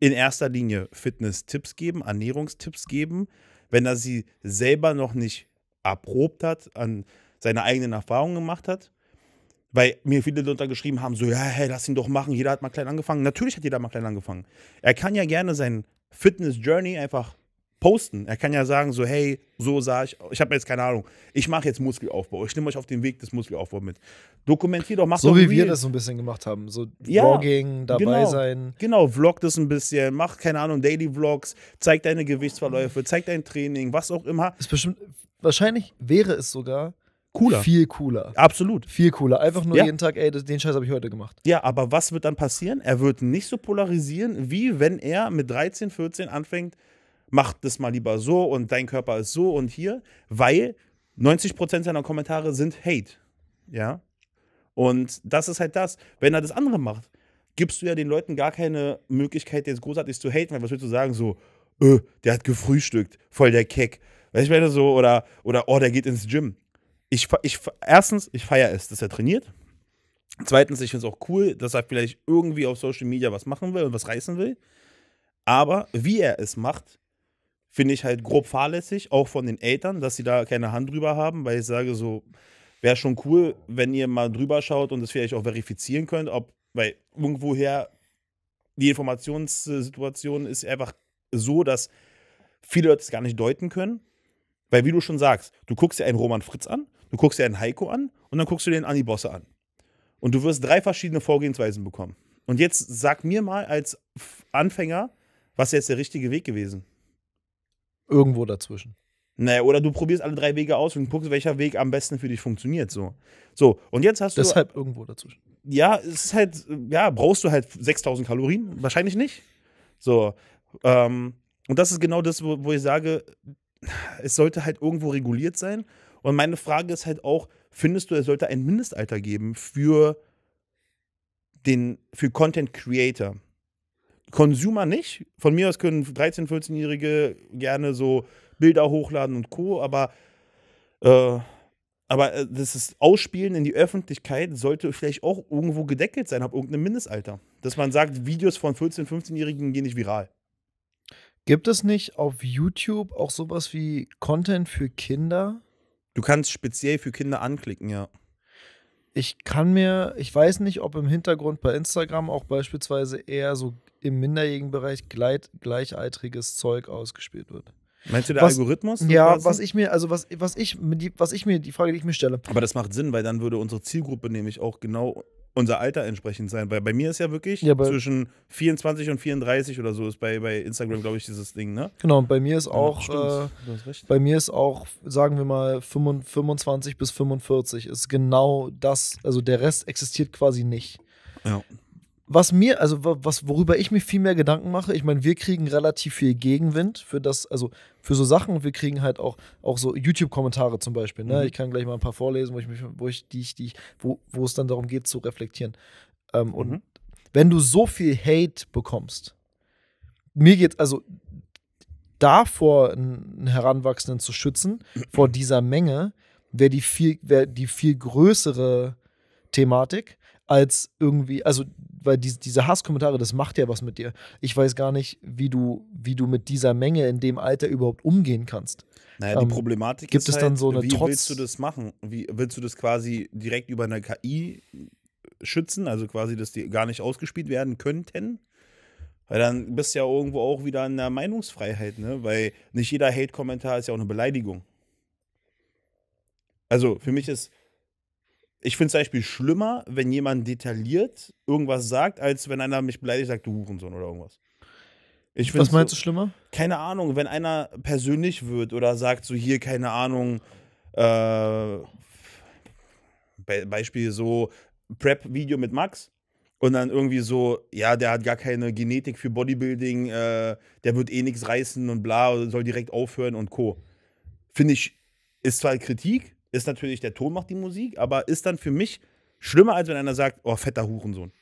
in erster Linie Fitness-Tipps geben, Ernährungstipps geben, wenn er sie selber noch nicht erprobt hat, an seine eigenen Erfahrungen gemacht hat. Weil mir viele darunter geschrieben haben, so, ja, hey, lass ihn doch machen, jeder hat mal klein angefangen. Natürlich hat jeder mal klein angefangen. Er kann ja gerne sein Fitness-Journey einfach posten. Er kann ja sagen, so, hey, so sah ich, ich habe jetzt keine Ahnung, ich mache jetzt Muskelaufbau, ich nehme euch auf den Weg des Muskelaufbaus mit. Dokumentiert doch, mach So doch wie Real. wir das so ein bisschen gemacht haben, so ja, Vlogging, dabei genau, sein. Genau, vlog das ein bisschen, mach, keine Ahnung, Daily Vlogs, zeig deine Gewichtsverläufe, zeig dein Training, was auch immer. Ist bestimmt, wahrscheinlich wäre es sogar cooler. Viel cooler. Absolut. Viel cooler. Einfach nur ja. jeden Tag, ey, den Scheiß habe ich heute gemacht. Ja, aber was wird dann passieren? Er wird nicht so polarisieren, wie wenn er mit 13, 14 anfängt, mach das mal lieber so und dein Körper ist so und hier, weil 90% seiner Kommentare sind Hate. Ja. Und das ist halt das. Wenn er das andere macht, gibst du ja den Leuten gar keine Möglichkeit, jetzt großartig zu haten, weil was willst du sagen? So, öh, der hat gefrühstückt, voll der Keck. Weißt du, ich meine so, oder, oder, oh, der geht ins Gym. Ich, ich, erstens, ich feiere es, dass er trainiert. Zweitens, ich finde es auch cool, dass er vielleicht irgendwie auf Social Media was machen will und was reißen will. Aber wie er es macht, finde ich halt grob fahrlässig, auch von den Eltern, dass sie da keine Hand drüber haben, weil ich sage so, wäre schon cool, wenn ihr mal drüber schaut und das vielleicht auch verifizieren könnt, ob, weil irgendwoher die Informationssituation ist einfach so, dass viele Leute es gar nicht deuten können. Weil, wie du schon sagst, du guckst dir einen Roman Fritz an, du guckst dir einen Heiko an und dann guckst du dir den Anni Bosse an. Und du wirst drei verschiedene Vorgehensweisen bekommen. Und jetzt sag mir mal als Anfänger, was ist jetzt der richtige Weg gewesen? Irgendwo dazwischen. Naja, oder du probierst alle drei Wege aus und guckst, welcher Weg am besten für dich funktioniert. So, so und jetzt hast du. Deshalb irgendwo dazwischen. Ja, es ist halt, ja, brauchst du halt 6000 Kalorien? Wahrscheinlich nicht. So, ähm, und das ist genau das, wo, wo ich sage, es sollte halt irgendwo reguliert sein. Und meine Frage ist halt auch, findest du, es sollte ein Mindestalter geben für den, für Content Creator? Consumer nicht. Von mir aus können 13-, 14-Jährige gerne so Bilder hochladen und Co., aber, äh, aber äh, das Ausspielen in die Öffentlichkeit sollte vielleicht auch irgendwo gedeckelt sein, ab irgendeinem Mindestalter. Dass man sagt, Videos von 14-, 15-Jährigen gehen nicht viral. Gibt es nicht auf YouTube auch sowas wie Content für Kinder? Du kannst speziell für Kinder anklicken, ja. Ich kann mir, ich weiß nicht, ob im Hintergrund bei Instagram auch beispielsweise eher so im minderjährigen Bereich gleich, gleichaltriges Zeug ausgespielt wird. Meinst du der was, Algorithmus? Ja, quasi? was ich mir, also was, was ich, die, was ich mir, die Frage, die ich mir stelle. Aber das macht Sinn, weil dann würde unsere Zielgruppe nämlich auch genau unser Alter entsprechend sein. Weil bei mir ist ja wirklich ja, zwischen 24 und 34 oder so ist bei, bei Instagram, glaube ich, dieses Ding, ne? Genau, und bei mir ist auch, ja, äh, bei mir ist auch, sagen wir mal, 25 bis 45 ist genau das, also der Rest existiert quasi nicht. Ja. Was mir, also was, worüber ich mir viel mehr Gedanken mache, ich meine, wir kriegen relativ viel Gegenwind für das, also für so Sachen. Wir kriegen halt auch, auch so YouTube-Kommentare zum Beispiel. Ne? Mhm. Ich kann gleich mal ein paar vorlesen, wo ich mich, wo ich, die, die, wo, wo es dann darum geht, zu reflektieren. Ähm, mhm. Und wenn du so viel Hate bekommst, mir geht also davor einen Heranwachsenden zu schützen, vor dieser Menge, wäre die viel, wär die viel größere Thematik, als irgendwie, also, weil die, diese Hasskommentare, das macht ja was mit dir. Ich weiß gar nicht, wie du, wie du mit dieser Menge in dem Alter überhaupt umgehen kannst. Naja, die ähm, Problematik gibt ist es halt, dann so eine wie Trotz willst du das machen? Wie willst du das quasi direkt über eine KI schützen? Also quasi, dass die gar nicht ausgespielt werden könnten? Weil dann bist du ja irgendwo auch wieder in der Meinungsfreiheit, ne? Weil nicht jeder Hate-Kommentar ist ja auch eine Beleidigung. Also für mich ist ich finde es zum Beispiel schlimmer, wenn jemand detailliert irgendwas sagt, als wenn einer mich beleidigt sagt, du Hurensohn oder irgendwas. Was meinst so, du schlimmer? Keine Ahnung, wenn einer persönlich wird oder sagt so hier, keine Ahnung, äh, Be Beispiel so Prep-Video mit Max und dann irgendwie so, ja, der hat gar keine Genetik für Bodybuilding, äh, der wird eh nichts reißen und bla, soll direkt aufhören und co. Finde ich, ist zwar Kritik, ist natürlich, der Ton macht die Musik, aber ist dann für mich schlimmer, als wenn einer sagt, oh, fetter Hurensohn.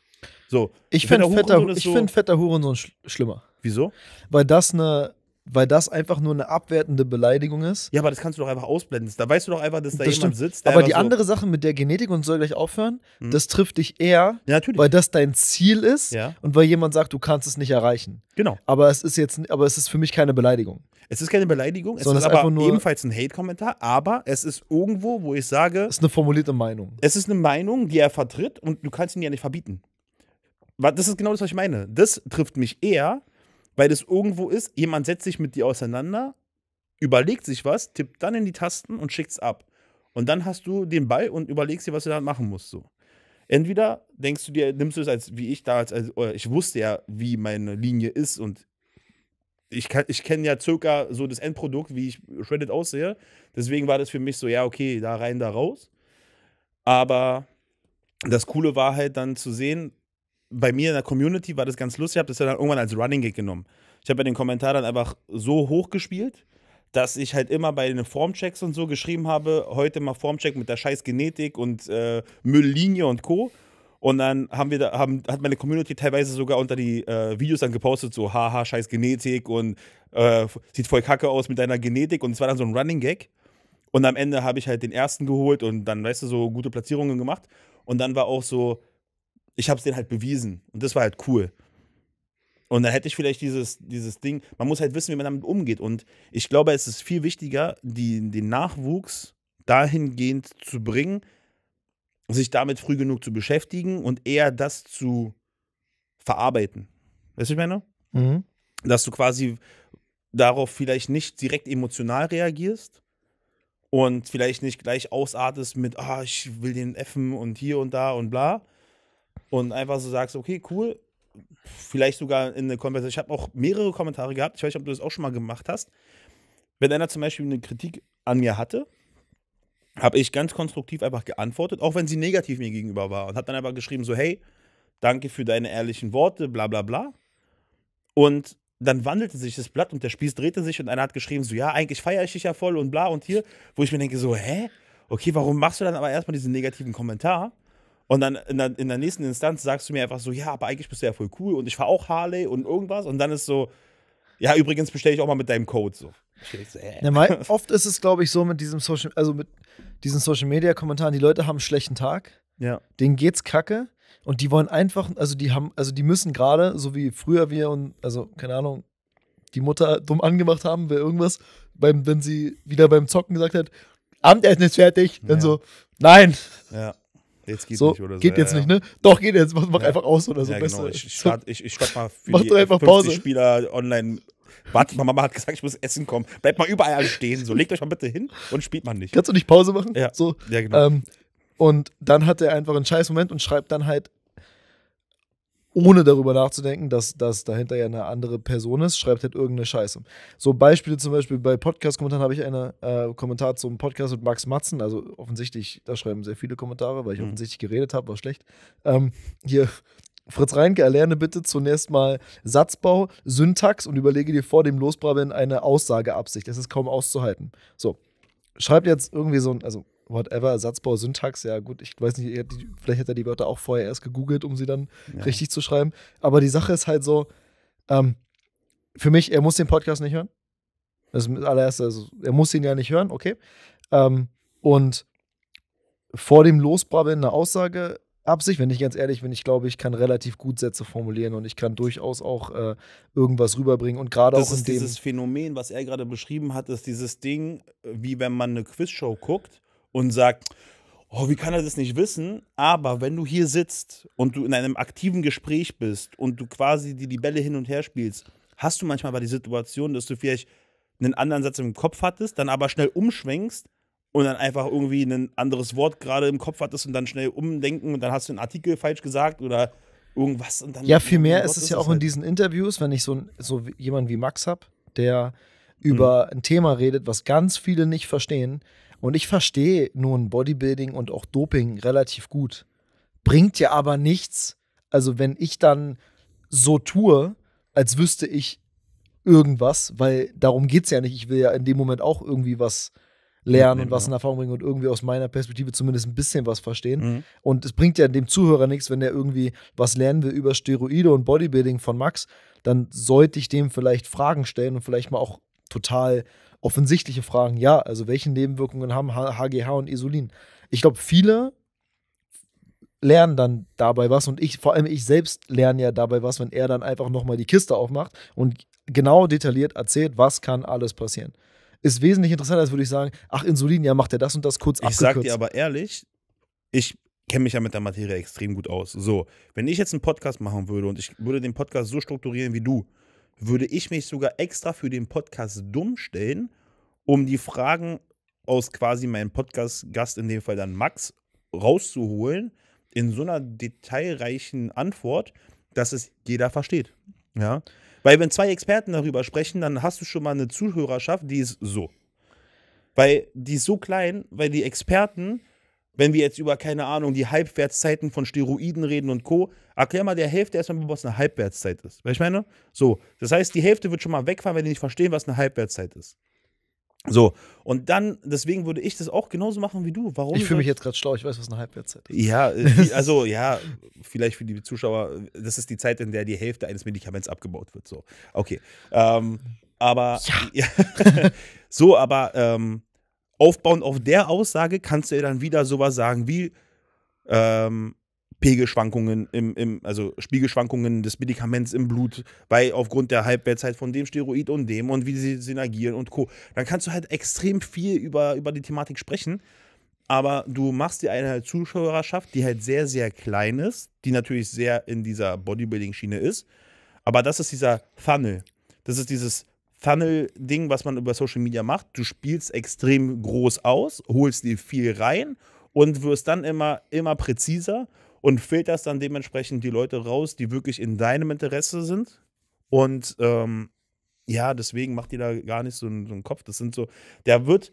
So, ich finde fetter, fetter, Hurensohn so, find fetter Hurensohn sch schlimmer. Wieso? Weil das eine weil das einfach nur eine abwertende Beleidigung ist. Ja, aber das kannst du doch einfach ausblenden. Da weißt du doch einfach, dass da das jemand stimmt. sitzt. Aber die so andere Sache mit der Genetik und soll gleich aufhören, mhm. das trifft dich eher, ja, weil das dein Ziel ist ja. und weil jemand sagt, du kannst es nicht erreichen. Genau. Aber es ist jetzt, aber es ist für mich keine Beleidigung. Es ist keine Beleidigung, es Sondern ist, ist aber ebenfalls ein Hate-Kommentar, aber es ist irgendwo, wo ich sage. Es ist eine formulierte Meinung. Es ist eine Meinung, die er vertritt und du kannst ihn ja nicht verbieten. Das ist genau das, was ich meine. Das trifft mich eher, weil das irgendwo ist, jemand setzt sich mit dir auseinander, überlegt sich was, tippt dann in die Tasten und schickt es ab. Und dann hast du den Ball und überlegst dir, was du da machen musst. So. Entweder denkst du dir, nimmst du es als, wie ich da, als, als ich wusste ja, wie meine Linie ist und ich, ich kenne ja circa so das Endprodukt, wie ich Shredded aussehe. Deswegen war das für mich so, ja, okay, da rein, da raus. Aber das Coole war halt dann zu sehen, bei mir in der Community war das ganz lustig, ich habe das dann irgendwann als Running Gig genommen. Ich habe ja den Kommentar dann einfach so hoch gespielt, dass ich halt immer bei den Formchecks und so geschrieben habe, heute mal Formcheck mit der scheiß Genetik und äh, Mülllinie und Co. Und dann haben wir da, haben, hat meine Community teilweise sogar unter die äh, Videos dann gepostet, so, haha, scheiß Genetik und äh, sieht voll kacke aus mit deiner Genetik. Und es war dann so ein Running Gag. Und am Ende habe ich halt den ersten geholt und dann, weißt du, so gute Platzierungen gemacht. Und dann war auch so, ich habe es denen halt bewiesen. Und das war halt cool. Und dann hätte ich vielleicht dieses, dieses Ding, man muss halt wissen, wie man damit umgeht. Und ich glaube, es ist viel wichtiger, die, den Nachwuchs dahingehend zu bringen, sich damit früh genug zu beschäftigen und eher das zu verarbeiten. Weißt du, ich meine? Mhm. Dass du quasi darauf vielleicht nicht direkt emotional reagierst und vielleicht nicht gleich ausartest mit, ah, ich will den Effen und hier und da und bla, und einfach so sagst, okay, cool, vielleicht sogar in eine Konversation. Ich habe auch mehrere Kommentare gehabt, ich weiß nicht, ob du das auch schon mal gemacht hast. Wenn einer zum Beispiel eine Kritik an mir hatte, habe ich ganz konstruktiv einfach geantwortet, auch wenn sie negativ mir gegenüber war und habe dann einfach geschrieben so, hey, danke für deine ehrlichen Worte, bla bla bla. Und dann wandelte sich das Blatt und der Spieß drehte sich und einer hat geschrieben, so ja, eigentlich feiere ich dich ja voll und bla und hier, wo ich mir denke, so, hä? Okay, warum machst du dann aber erstmal diesen negativen Kommentar? Und dann in der, in der, nächsten Instanz sagst du mir einfach so, ja, aber eigentlich bist du ja voll cool und ich fahre auch Harley und irgendwas. Und dann ist so, ja, übrigens bestelle ich auch mal mit deinem Code so. Äh. ja, mal, oft ist es, glaube ich, so mit diesem Social, also mit diesen Social Media Kommentaren, die Leute haben einen schlechten Tag. Ja. Denen geht's kacke. Und die wollen einfach, also die haben, also die müssen gerade, so wie früher wir und, also, keine Ahnung, die Mutter dumm angemacht haben, wer irgendwas, beim, wenn sie wieder beim Zocken gesagt hat, Abendessen ist fertig, dann ja. so, nein. Ja. Jetzt geht so, nicht oder so. Geht jetzt ja, nicht, ne? Doch, geht jetzt. Mach, mach ja. einfach aus oder so. Ja, genau. Ich, ich, start, ich, ich start mal für mach die doch Pause. Spieler online. Warte, Mama hat gesagt, ich muss essen kommen. Bleibt mal überall stehen. So, legt euch mal bitte hin und spielt mal nicht. Kannst du nicht Pause machen? Ja. So, ja, genau. Ähm, und dann hat er einfach einen scheiß Moment und schreibt dann halt ohne darüber nachzudenken, dass, dass dahinter ja eine andere Person ist, schreibt halt irgendeine Scheiße. So Beispiele zum Beispiel bei Podcast-Kommentaren habe ich einen äh, Kommentar zum Podcast mit Max Matzen. Also offensichtlich, da schreiben sehr viele Kommentare, weil ich mhm. offensichtlich geredet habe, war schlecht. Ähm, hier, Fritz Reinke, erlerne bitte zunächst mal Satzbau, Syntax und überlege dir vor dem Losbrabbeln eine Aussageabsicht. Es ist kaum auszuhalten. So, schreibt jetzt irgendwie so ein, also whatever, Satzbau, Syntax, ja gut, ich weiß nicht, vielleicht hätte er die Wörter auch vorher erst gegoogelt, um sie dann ja. richtig zu schreiben. Aber die Sache ist halt so, ähm, für mich, er muss den Podcast nicht hören. Das ist allererst, also er muss ihn ja nicht hören, okay. Ähm, und vor dem Losbrabbeln eine Aussage Absicht, wenn ich ganz ehrlich bin, ich glaube, ich kann relativ gut Sätze formulieren und ich kann durchaus auch äh, irgendwas rüberbringen und gerade auch in dem dieses Phänomen, was er gerade beschrieben hat, ist dieses Ding, wie wenn man eine Quizshow guckt und sagt, oh, wie kann er das nicht wissen? Aber wenn du hier sitzt und du in einem aktiven Gespräch bist und du quasi die, Libelle hin und her spielst, hast du manchmal bei die Situation, dass du vielleicht einen anderen Satz im Kopf hattest, dann aber schnell umschwenkst und dann einfach irgendwie ein anderes Wort gerade im Kopf hattest und dann schnell umdenken und dann hast du einen Artikel falsch gesagt oder irgendwas und dann. Ja, vielmehr oh ist es ja auch halt. in diesen Interviews, wenn ich so, so jemanden wie Max habe, der über mhm. ein Thema redet, was ganz viele nicht verstehen, und ich verstehe nun Bodybuilding und auch Doping relativ gut. Bringt ja aber nichts, also wenn ich dann so tue, als wüsste ich irgendwas, weil darum geht es ja nicht. Ich will ja in dem Moment auch irgendwie was lernen und was in Erfahrung bringen und irgendwie aus meiner Perspektive zumindest ein bisschen was verstehen. Mhm. Und es bringt ja dem Zuhörer nichts, wenn der irgendwie was lernen will über Steroide und Bodybuilding von Max, dann sollte ich dem vielleicht Fragen stellen und vielleicht mal auch total offensichtliche Fragen, ja. Also welche Nebenwirkungen haben HGH und Insulin? Ich glaube, viele lernen dann dabei was und ich, vor allem ich selbst lerne ja dabei was, wenn er dann einfach nochmal die Kiste aufmacht und genau detailliert erzählt, was kann alles passieren. Ist wesentlich interessanter, als würde ich sagen, ach, Insulin, ja, macht er das und das kurz ich Ich sag dir aber ehrlich, ich kenne mich ja mit der Materie extrem gut aus. So, wenn ich jetzt einen Podcast machen würde und ich würde den Podcast so strukturieren wie du, würde ich mich sogar extra für den Podcast dumm stellen, um die Fragen aus quasi meinem Podcast-Gast, in dem Fall dann Max, rauszuholen, in so einer detailreichen Antwort, dass es jeder versteht. Ja. Weil wenn zwei Experten darüber sprechen, dann hast du schon mal eine Zuhörerschaft, die ist so. Weil die ist so klein, weil die Experten, wenn wir jetzt über, keine Ahnung, die Halbwertszeiten von Steroiden reden und Co., erklär mal der Hälfte erstmal, was eine Halbwertszeit ist. Weil ich meine, so, das heißt, die Hälfte wird schon mal wegfahren, wenn die nicht verstehen, was eine Halbwertszeit ist. So, und dann, deswegen würde ich das auch genauso machen wie du. Warum? Ich fühle mich jetzt gerade schlau, ich weiß, was eine Halbwertszeit ist. Ja, äh, also ja, vielleicht für die Zuschauer, das ist die Zeit, in der die Hälfte eines Medikaments abgebaut wird. So, okay. Ähm, aber ja. ja. so, aber ähm, aufbauend auf der Aussage kannst du ja dann wieder sowas sagen wie, ähm, Pegelschwankungen im, im, also Spiegelschwankungen des Medikaments im Blut, weil aufgrund der Halbwertszeit von dem Steroid und dem und wie sie synergieren und Co. Dann kannst du halt extrem viel über, über die Thematik sprechen, aber du machst dir eine Zuschauerschaft, die halt sehr, sehr klein ist, die natürlich sehr in dieser Bodybuilding-Schiene ist. Aber das ist dieser Funnel. Das ist dieses Funnel-Ding, was man über Social Media macht. Du spielst extrem groß aus, holst dir viel rein und wirst dann immer, immer präziser und filterst dann dementsprechend die Leute raus, die wirklich in deinem Interesse sind. Und ähm, ja, deswegen macht die da gar nicht so einen, so einen Kopf. Das sind so, der wird,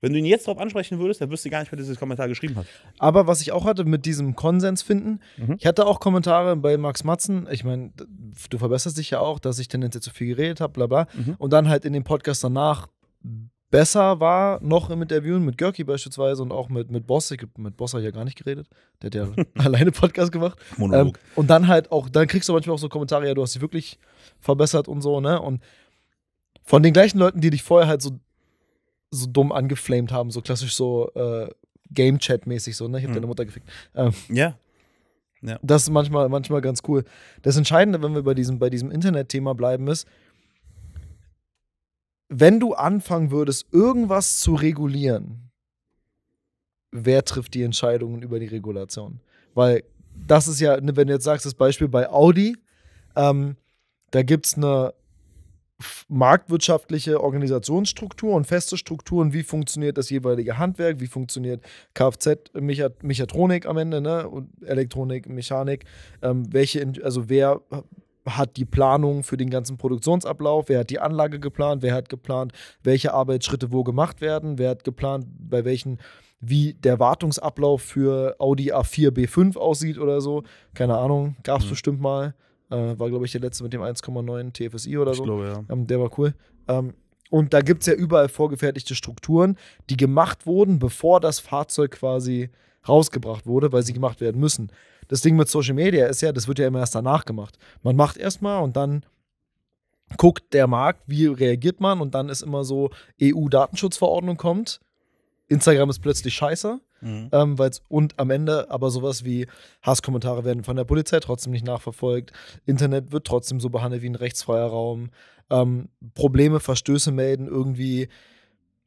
wenn du ihn jetzt drauf ansprechen würdest, dann wüsste gar nicht, wer dieses Kommentar geschrieben hat. Aber was ich auch hatte mit diesem Konsens finden, mhm. ich hatte auch Kommentare bei Max Matzen. Ich meine, du verbesserst dich ja auch, dass ich tendenziell zu viel geredet habe, bla bla. Mhm. Und dann halt in dem Podcast danach besser war, noch im Interview mit Görki beispielsweise und auch mit, mit Boss. Ich, habe mit Boss ja gar nicht geredet. Der hat ja alleine Podcast gemacht. Ähm, und dann halt auch, dann kriegst du manchmal auch so Kommentare, ja, du hast dich wirklich verbessert und so, ne? Und von den gleichen Leuten, die dich vorher halt so, so dumm angeflamed haben, so klassisch so äh, Game-Chat-mäßig, so, ne? Ich hab mhm. deine Mutter gefickt. Ähm, ja. ja. Das ist manchmal, manchmal ganz cool. Das Entscheidende, wenn wir bei diesem, bei diesem Internet-Thema bleiben, ist, wenn du anfangen würdest, irgendwas zu regulieren, wer trifft die Entscheidungen über die Regulation? Weil das ist ja, ne, wenn du jetzt sagst, das Beispiel bei Audi, ähm, da gibt es eine marktwirtschaftliche Organisationsstruktur und feste Strukturen, wie funktioniert das jeweilige Handwerk, wie funktioniert Kfz, Mechatronik am Ende, ne? Und Elektronik, Mechanik, ähm, welche, also wer hat die Planung für den ganzen Produktionsablauf, wer hat die Anlage geplant, wer hat geplant, welche Arbeitsschritte wo gemacht werden, wer hat geplant, bei welchen, wie der Wartungsablauf für Audi A4 B5 aussieht oder so. Keine Ahnung, gab es mhm. bestimmt mal. Äh, war, glaube ich, der letzte mit dem 1,9 TFSI oder ich so. Ich glaube, ja. Ähm, der war cool. Ähm, und da gibt es ja überall vorgefertigte Strukturen, die gemacht wurden, bevor das Fahrzeug quasi rausgebracht wurde, weil sie mhm. gemacht werden müssen das Ding mit Social Media ist ja, das wird ja immer erst danach gemacht. Man macht erstmal und dann guckt der Markt, wie reagiert man und dann ist immer so, EU-Datenschutzverordnung kommt, Instagram ist plötzlich scheiße. Mhm. Ähm, und am Ende aber sowas wie Hasskommentare werden von der Polizei trotzdem nicht nachverfolgt, Internet wird trotzdem so behandelt wie ein rechtsfreier Raum, ähm, Probleme, Verstöße melden irgendwie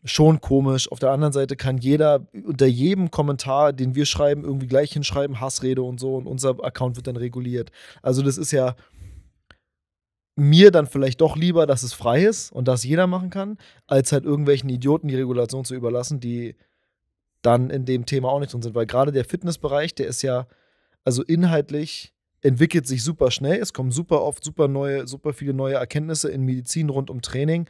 schon komisch. Auf der anderen Seite kann jeder unter jedem Kommentar, den wir schreiben, irgendwie gleich hinschreiben, Hassrede und so und unser Account wird dann reguliert. Also das ist ja mir dann vielleicht doch lieber, dass es frei ist und dass jeder machen kann, als halt irgendwelchen Idioten die Regulation zu überlassen, die dann in dem Thema auch nicht drin sind. Weil gerade der Fitnessbereich, der ist ja, also inhaltlich entwickelt sich super schnell. Es kommen super oft super neue, super viele neue Erkenntnisse in Medizin rund um Training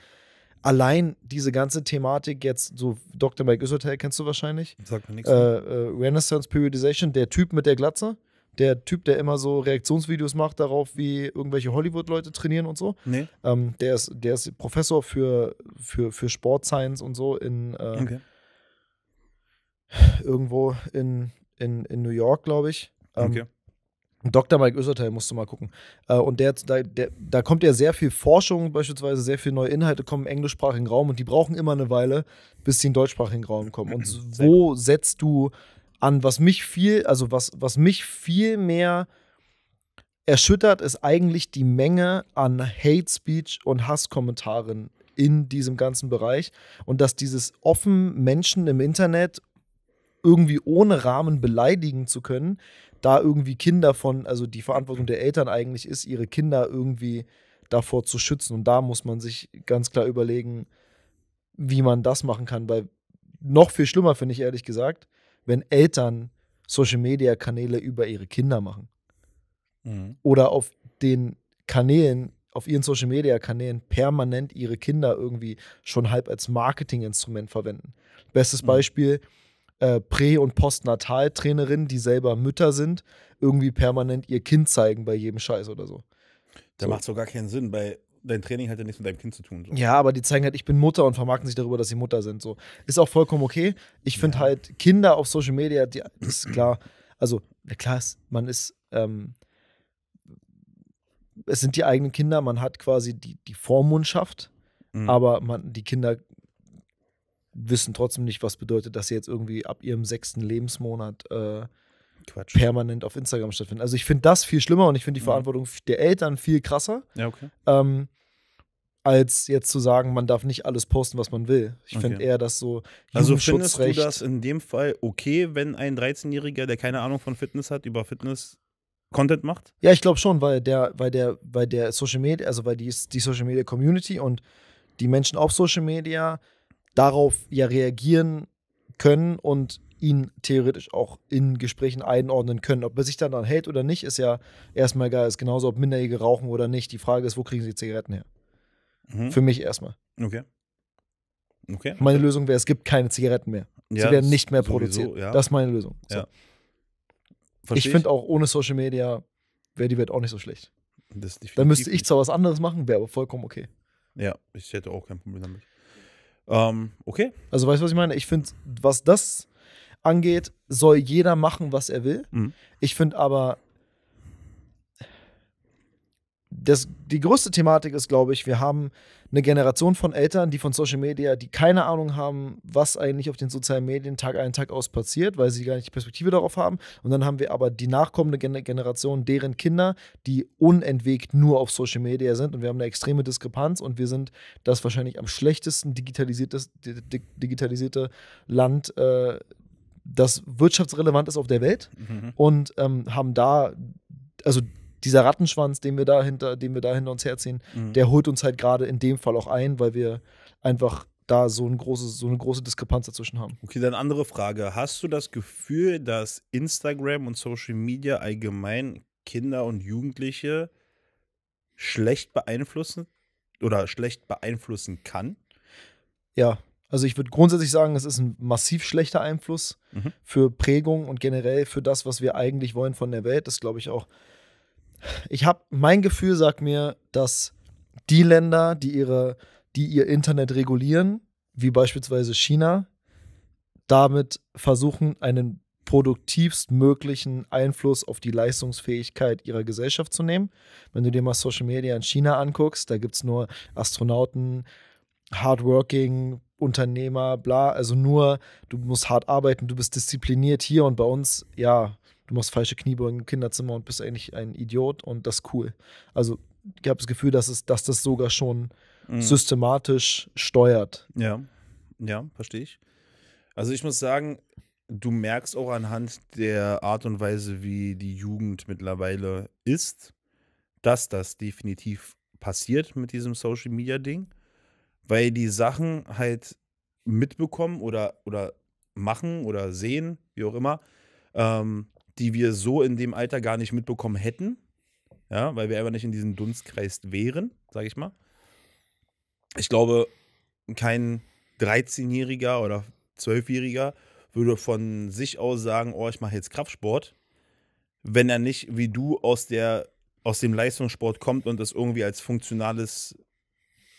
allein diese ganze Thematik jetzt, so Dr. Mike Isotel kennst du wahrscheinlich. Sagt mir nichts. Äh, äh, Renaissance Periodization, der Typ mit der Glatze. Der Typ, der immer so Reaktionsvideos macht darauf, wie irgendwelche Hollywood-Leute trainieren und so. Nee. Ähm, der, ist, der ist Professor für, für, für Sport Science und so in äh, okay. irgendwo in, in, in New York, glaube ich. Ähm, okay. Dr. Mike Öserteil musst du mal gucken. Äh, und der, der, da kommt ja sehr viel Forschung, beispielsweise sehr viele neue Inhalte kommen im englischsprachigen Raum und die brauchen immer eine Weile, bis sie in den deutschsprachigen Raum kommen. Und wo setzt du an, was mich viel, also was, was mich viel mehr erschüttert, ist eigentlich die Menge an Hate Speech und Hasskommentaren in diesem ganzen Bereich und dass dieses offen Menschen im Internet irgendwie ohne Rahmen beleidigen zu können, da irgendwie Kinder von, also die Verantwortung der Eltern eigentlich ist, ihre Kinder irgendwie davor zu schützen. Und da muss man sich ganz klar überlegen, wie man das machen kann, weil noch viel schlimmer finde ich ehrlich gesagt, wenn Eltern Social Media Kanäle über ihre Kinder machen. Mhm. Oder auf den Kanälen, auf ihren Social Media Kanälen permanent ihre Kinder irgendwie schon halb als Marketinginstrument verwenden. Bestes mhm. Beispiel, äh, Prä- und Postnataltrainerinnen, die selber Mütter sind, irgendwie permanent ihr Kind zeigen bei jedem Scheiß oder so. Da so. macht so gar keinen Sinn, weil dein Training hat ja nichts mit deinem Kind zu tun. So. Ja, aber die zeigen halt, ich bin Mutter und vermarkten sich darüber, dass sie Mutter sind. So. Ist auch vollkommen okay. Ich finde ja. halt, Kinder auf Social Media, die, ist klar, also, na klar, man ist, ähm, es sind die eigenen Kinder, man hat quasi die, die Vormundschaft, mhm. aber man, die Kinder wissen trotzdem nicht, was bedeutet, dass sie jetzt irgendwie ab ihrem sechsten Lebensmonat äh, permanent auf Instagram stattfinden. Also ich finde das viel schlimmer und ich finde die mhm. Verantwortung der Eltern viel krasser. Ja, okay. Ähm, als jetzt zu sagen, man darf nicht alles posten, was man will. Ich okay. finde eher, dass so Also findest du das in dem Fall okay, wenn ein 13-Jähriger, der keine Ahnung von Fitness hat, über Fitness Content macht? Ja, ich glaube schon, weil der, weil der, weil der Social Media, also weil die, die Social Media Community und die Menschen auf Social Media darauf ja reagieren können und ihn theoretisch auch in Gesprächen einordnen können. Ob er sich dann daran hält oder nicht, ist ja erstmal geil. Ist genauso, ob Minderjährige rauchen oder nicht. Die Frage ist, wo kriegen sie Zigaretten her? Mhm. Für mich erstmal. Okay. Okay. Meine Lösung wäre, es gibt keine Zigaretten mehr. Ja, sie werden nicht mehr produziert. ja. Das ist meine Lösung. So. Ja. Ich finde auch ohne Social Media wäre die Welt auch nicht so schlecht. Dann müsste ich zwar was anderes machen, wäre aber vollkommen okay. Ja, ich hätte auch kein Problem damit. Ähm, okay. Also weißt du, was ich meine? Ich finde, was das angeht, soll jeder machen, was er will. Mhm. Ich finde aber das, die größte Thematik ist, glaube ich, wir haben eine Generation von Eltern, die von Social Media, die keine Ahnung haben, was eigentlich auf den sozialen Medien Tag ein, Tag aus passiert, weil sie gar nicht die Perspektive darauf haben. Und dann haben wir aber die nachkommende Generation, deren Kinder, die unentwegt nur auf Social Media sind. Und wir haben eine extreme Diskrepanz und wir sind das wahrscheinlich am schlechtesten digitalisierte Land äh, das wirtschaftsrelevant ist auf der Welt mhm. und ähm, haben da, also dieser Rattenschwanz, den wir da hinter, den wir da hinter uns herziehen, mhm. der holt uns halt gerade in dem Fall auch ein, weil wir einfach da so, ein großes, so eine große Diskrepanz dazwischen haben. Okay, dann andere Frage. Hast du das Gefühl, dass Instagram und Social Media allgemein Kinder und Jugendliche schlecht beeinflussen oder schlecht beeinflussen kann? Ja, also ich würde grundsätzlich sagen, es ist ein massiv schlechter Einfluss mhm. für Prägung und generell für das, was wir eigentlich wollen von der Welt. Das glaube ich auch ich habe mein Gefühl sagt mir, dass die Länder, die ihre, die ihr Internet regulieren, wie beispielsweise China, damit versuchen, einen produktivstmöglichen Einfluss auf die Leistungsfähigkeit ihrer Gesellschaft zu nehmen. Wenn du dir mal Social Media in China anguckst, da gibt es nur Astronauten, Hardworking, Unternehmer, bla, also nur, du musst hart arbeiten, du bist diszipliniert hier und bei uns, ja, du machst falsche Kniebeugen im Kinderzimmer und bist eigentlich ein Idiot und das ist cool. Also ich habe das Gefühl, dass, es, dass das sogar schon mhm. systematisch steuert. Ja, ja, verstehe ich. Also ich muss sagen, du merkst auch anhand der Art und Weise, wie die Jugend mittlerweile ist, dass das definitiv passiert mit diesem Social Media Ding, weil die Sachen halt mitbekommen oder, oder machen oder sehen, wie auch immer, ähm, die wir so in dem Alter gar nicht mitbekommen hätten. Ja, weil wir einfach nicht in diesem Dunstkreis wären, sage ich mal. Ich glaube, kein 13-Jähriger oder 12-Jähriger würde von sich aus sagen, oh, ich mache jetzt Kraftsport, wenn er nicht wie du aus der aus dem Leistungssport kommt und das irgendwie als funktionales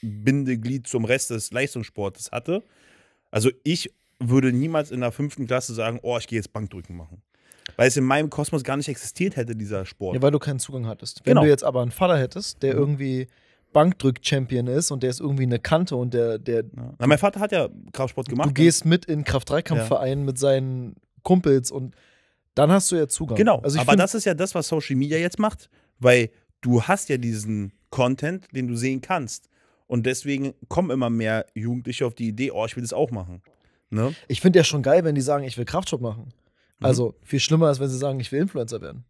Bindeglied zum Rest des Leistungssportes hatte. Also ich würde niemals in der fünften Klasse sagen, oh, ich gehe jetzt Bankdrücken machen. Weil es in meinem Kosmos gar nicht existiert hätte, dieser Sport. Ja, weil du keinen Zugang hattest. Wenn genau. du jetzt aber einen Vater hättest, der mhm. irgendwie Bankdrück-Champion ist und der ist irgendwie eine Kante und der. der ja. Na, mein Vater hat ja Kraftsport gemacht. Du gehst mit in Kraft-3-Kampfvereinen ja. mit seinen Kumpels und dann hast du ja Zugang. Genau, also aber das ist ja das, was Social Media jetzt macht, weil du hast ja diesen Content, den du sehen kannst. Und deswegen kommen immer mehr Jugendliche auf die Idee, oh, ich will das auch machen. Ne? Ich finde ja schon geil, wenn die sagen, ich will Kraftsport machen. Mhm. Also viel schlimmer ist, wenn sie sagen, ich will Influencer werden.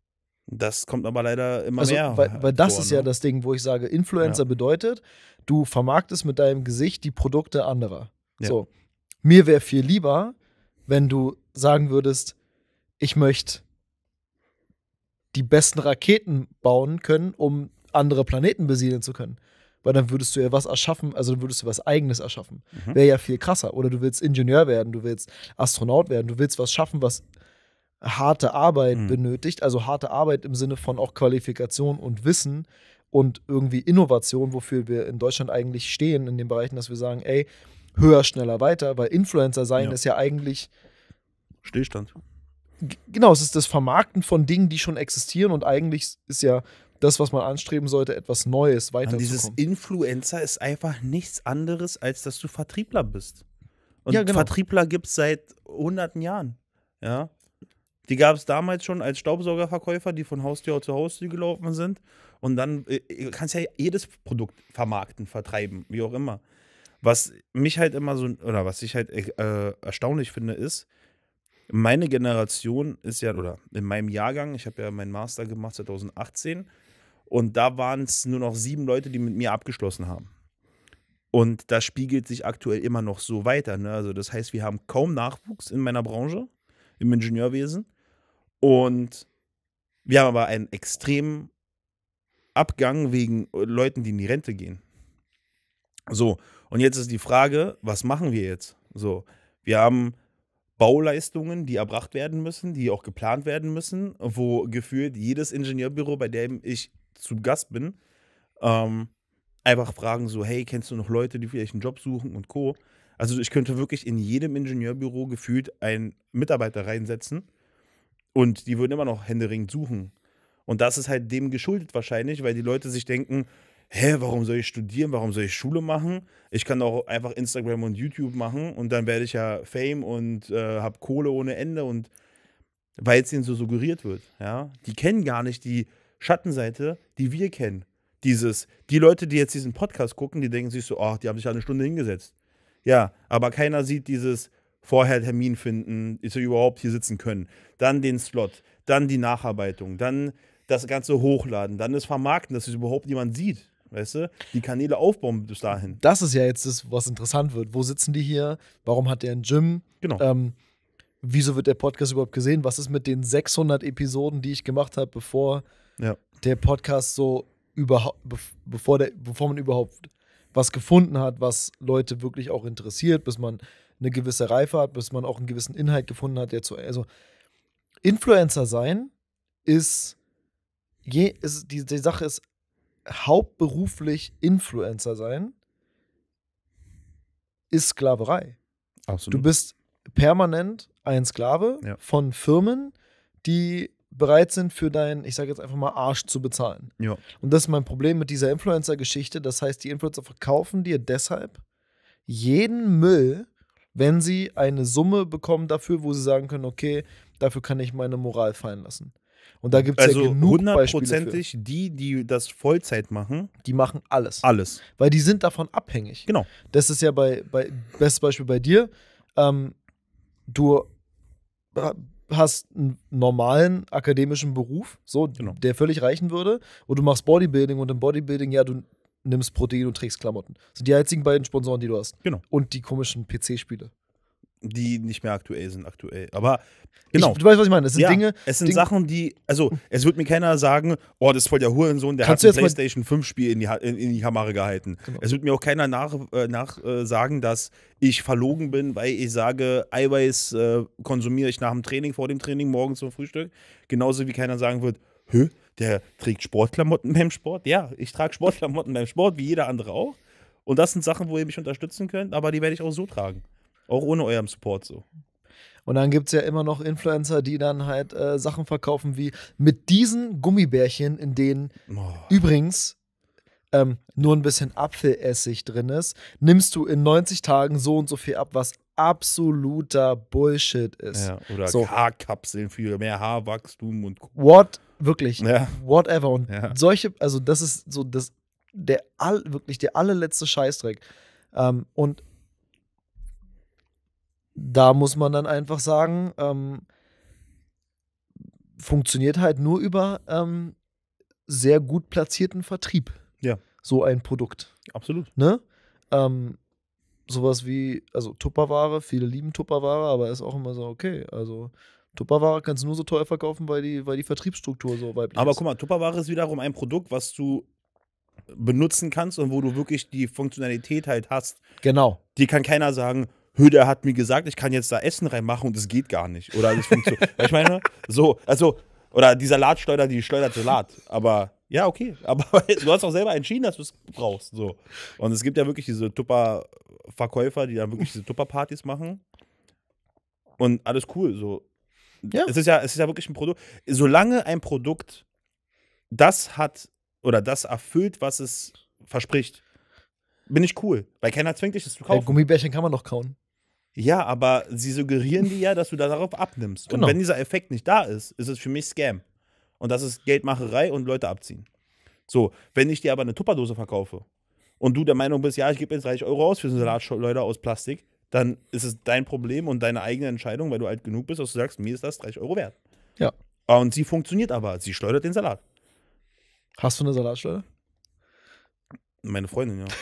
Das kommt aber leider immer also, mehr. Weil, weil das vor, ist ne? ja das Ding, wo ich sage, Influencer ja. bedeutet, du vermarktest mit deinem Gesicht die Produkte anderer. Ja. So, mir wäre viel lieber, wenn du sagen würdest, ich möchte die besten Raketen bauen können, um andere Planeten besiedeln zu können. Weil dann würdest du ja was erschaffen, also dann würdest du was Eigenes erschaffen. Mhm. Wäre ja viel krasser. Oder du willst Ingenieur werden, du willst Astronaut werden, du willst was schaffen, was harte Arbeit mhm. benötigt, also harte Arbeit im Sinne von auch Qualifikation und Wissen und irgendwie Innovation, wofür wir in Deutschland eigentlich stehen in den Bereichen, dass wir sagen, ey, höher, schneller, weiter, weil Influencer sein ja. ist ja eigentlich Stillstand. Genau, es ist das Vermarkten von Dingen, die schon existieren und eigentlich ist ja das, was man anstreben sollte, etwas Neues weiterzukommen. Und dieses Influencer ist einfach nichts anderes, als dass du Vertriebler bist. Und ja, genau. Vertriebler gibt es seit hunderten Jahren. Ja. Die gab es damals schon als Staubsaugerverkäufer, die von Haustür zu Haustür gelaufen sind. Und dann äh, äh, kannst ja jedes Produkt vermarkten, vertreiben, wie auch immer. Was mich halt immer so, oder was ich halt äh, äh erstaunlich finde, ist, meine Generation ist ja, oder in meinem Jahrgang, ich habe ja meinen Master gemacht 2018, und da waren es nur noch sieben Leute, die mit mir abgeschlossen haben. Und das spiegelt sich aktuell immer noch so weiter. Ne? Also das heißt, wir haben kaum Nachwuchs in meiner Branche, im Ingenieurwesen. Und wir haben aber einen extremen Abgang wegen äh, Leuten, die in die Rente gehen. So, und jetzt ist die Frage, was machen wir jetzt? So, wir haben Bauleistungen, die erbracht werden müssen, die auch geplant werden müssen, wo gefühlt jedes Ingenieurbüro, bei dem ich zu Gast bin, ähm, einfach fragen so, hey, kennst du noch Leute, die vielleicht einen Job suchen und co. Also ich könnte wirklich in jedem Ingenieurbüro gefühlt einen Mitarbeiter reinsetzen und die würden immer noch händeringend suchen. Und das ist halt dem geschuldet wahrscheinlich, weil die Leute sich denken, hä, warum soll ich studieren, warum soll ich Schule machen? Ich kann auch einfach Instagram und YouTube machen und dann werde ich ja Fame und äh, habe Kohle ohne Ende und weil es ihnen so suggeriert wird, ja. Die kennen gar nicht die Schattenseite, die wir kennen. Dieses, die Leute, die jetzt diesen Podcast gucken, die denken sich so, ach, die haben sich ja eine Stunde hingesetzt. Ja, aber keiner sieht dieses, vorher Termin finden, ist er überhaupt hier sitzen können. Dann den Slot, dann die Nacharbeitung, dann das Ganze hochladen, dann das Vermarkten, dass es überhaupt niemand sieht. Weißt du, die Kanäle aufbauen bis dahin. Das ist ja jetzt das, was interessant wird. Wo sitzen die hier? Warum hat der ein Gym? Genau. Ähm, wieso wird der Podcast überhaupt gesehen? Was ist mit den 600 Episoden, die ich gemacht habe, bevor ja. der Podcast so überhaupt, bevor, bevor man überhaupt was gefunden hat, was Leute wirklich auch interessiert, bis man eine gewisse Reife hat, bis man auch einen gewissen Inhalt gefunden hat, der zu. Also Influencer sein ist, je, ist die, die Sache ist hauptberuflich Influencer sein ist Sklaverei. Absolut. Du bist permanent ein Sklave ja. von Firmen, die bereit sind, für deinen, ich sage jetzt einfach mal, Arsch zu bezahlen. Ja. Und das ist mein Problem mit dieser Influencer-Geschichte. Das heißt, die Influencer verkaufen dir deshalb jeden Müll, wenn sie eine Summe bekommen dafür, wo sie sagen können, okay, dafür kann ich meine Moral fallen lassen. Und da gibt es also ja genug hundertprozentig die, die das Vollzeit machen. Die machen alles. Alles. Weil die sind davon abhängig. Genau. Das ist ja bei, bei bestes Beispiel bei dir. Ähm, du hast einen normalen akademischen Beruf, so, genau. der völlig reichen würde, und du machst Bodybuilding und im Bodybuilding, ja, du nimmst Protein und trägst Klamotten. Das sind die einzigen beiden Sponsoren, die du hast. Genau. Und die komischen PC-Spiele. Die nicht mehr aktuell sind, aktuell. Aber genau. Ich, du weißt, was ich meine. Es sind ja, Dinge. Es sind Dinge, Sachen, die. Also, es wird mir keiner sagen, oh, das ist voll der Hurensohn, der hat ein PlayStation 5-Spiel in die, in, in die Kamare gehalten. Genau. Es wird mir auch keiner nach, äh, nach äh, sagen, dass ich verlogen bin, weil ich sage, Eiweiß äh, konsumiere ich nach dem Training, vor dem Training, morgens zum Frühstück. Genauso wie keiner sagen wird, hä? der trägt Sportklamotten beim Sport. Ja, ich trage Sportklamotten beim Sport, wie jeder andere auch. Und das sind Sachen, wo ihr mich unterstützen könnt, aber die werde ich auch so tragen. Auch ohne euren Support so. Und dann gibt es ja immer noch Influencer, die dann halt äh, Sachen verkaufen wie mit diesen Gummibärchen, in denen oh. übrigens ähm, nur ein bisschen Apfelessig drin ist, nimmst du in 90 Tagen so und so viel ab, was absoluter Bullshit ist. Ja, oder so. Haarkapseln für mehr Haarwachstum und What wirklich ja. whatever und ja. solche also das ist so das der all wirklich der allerletzte Scheißdreck. Ähm, und da muss man dann einfach sagen, ähm, funktioniert halt nur über ähm, sehr gut platzierten Vertrieb. Ja. So ein Produkt. Absolut. Ne? Ähm, sowas wie, also Tupperware, viele lieben Tupperware, aber ist auch immer so, okay, also Tupperware kannst du nur so teuer verkaufen, weil die, weil die Vertriebsstruktur so weiblich ist. Aber guck mal, Tupperware ist wiederum ein Produkt, was du benutzen kannst und wo du wirklich die Funktionalität halt hast. Genau. Die kann keiner sagen, Höder hat mir gesagt, ich kann jetzt da Essen reinmachen und es geht gar nicht. Oder das funktioniert. ich meine, so, also, oder die Salatschleuder, die schleudert Salat. Aber ja, okay, aber du hast doch selber entschieden, dass du es brauchst. So. Und es gibt ja wirklich diese Tupper-Verkäufer, die dann wirklich diese Tupper-Partys machen. Und alles cool. So. Ja. Es, ist ja, es ist ja wirklich ein Produkt. Solange ein Produkt das hat oder das erfüllt, was es verspricht, bin ich cool. Weil keiner zwingt dich, das zu kaufen. Ja, Gummibärchen kann man doch kauen. Ja, aber sie suggerieren dir ja, dass du darauf abnimmst. Genau. Und wenn dieser Effekt nicht da ist, ist es für mich Scam. Und das ist Geldmacherei und Leute abziehen. So, wenn ich dir aber eine Tupperdose verkaufe und du der Meinung bist, ja, ich gebe jetzt 30 Euro aus für so Salatschleuder aus Plastik, dann ist es dein Problem und deine eigene Entscheidung, weil du alt genug bist, dass du sagst, mir ist das 30 Euro wert. Ja. Ah, und sie funktioniert aber. Sie schleudert den Salat. Hast du eine Salatschleuder? Meine Freundin, ja.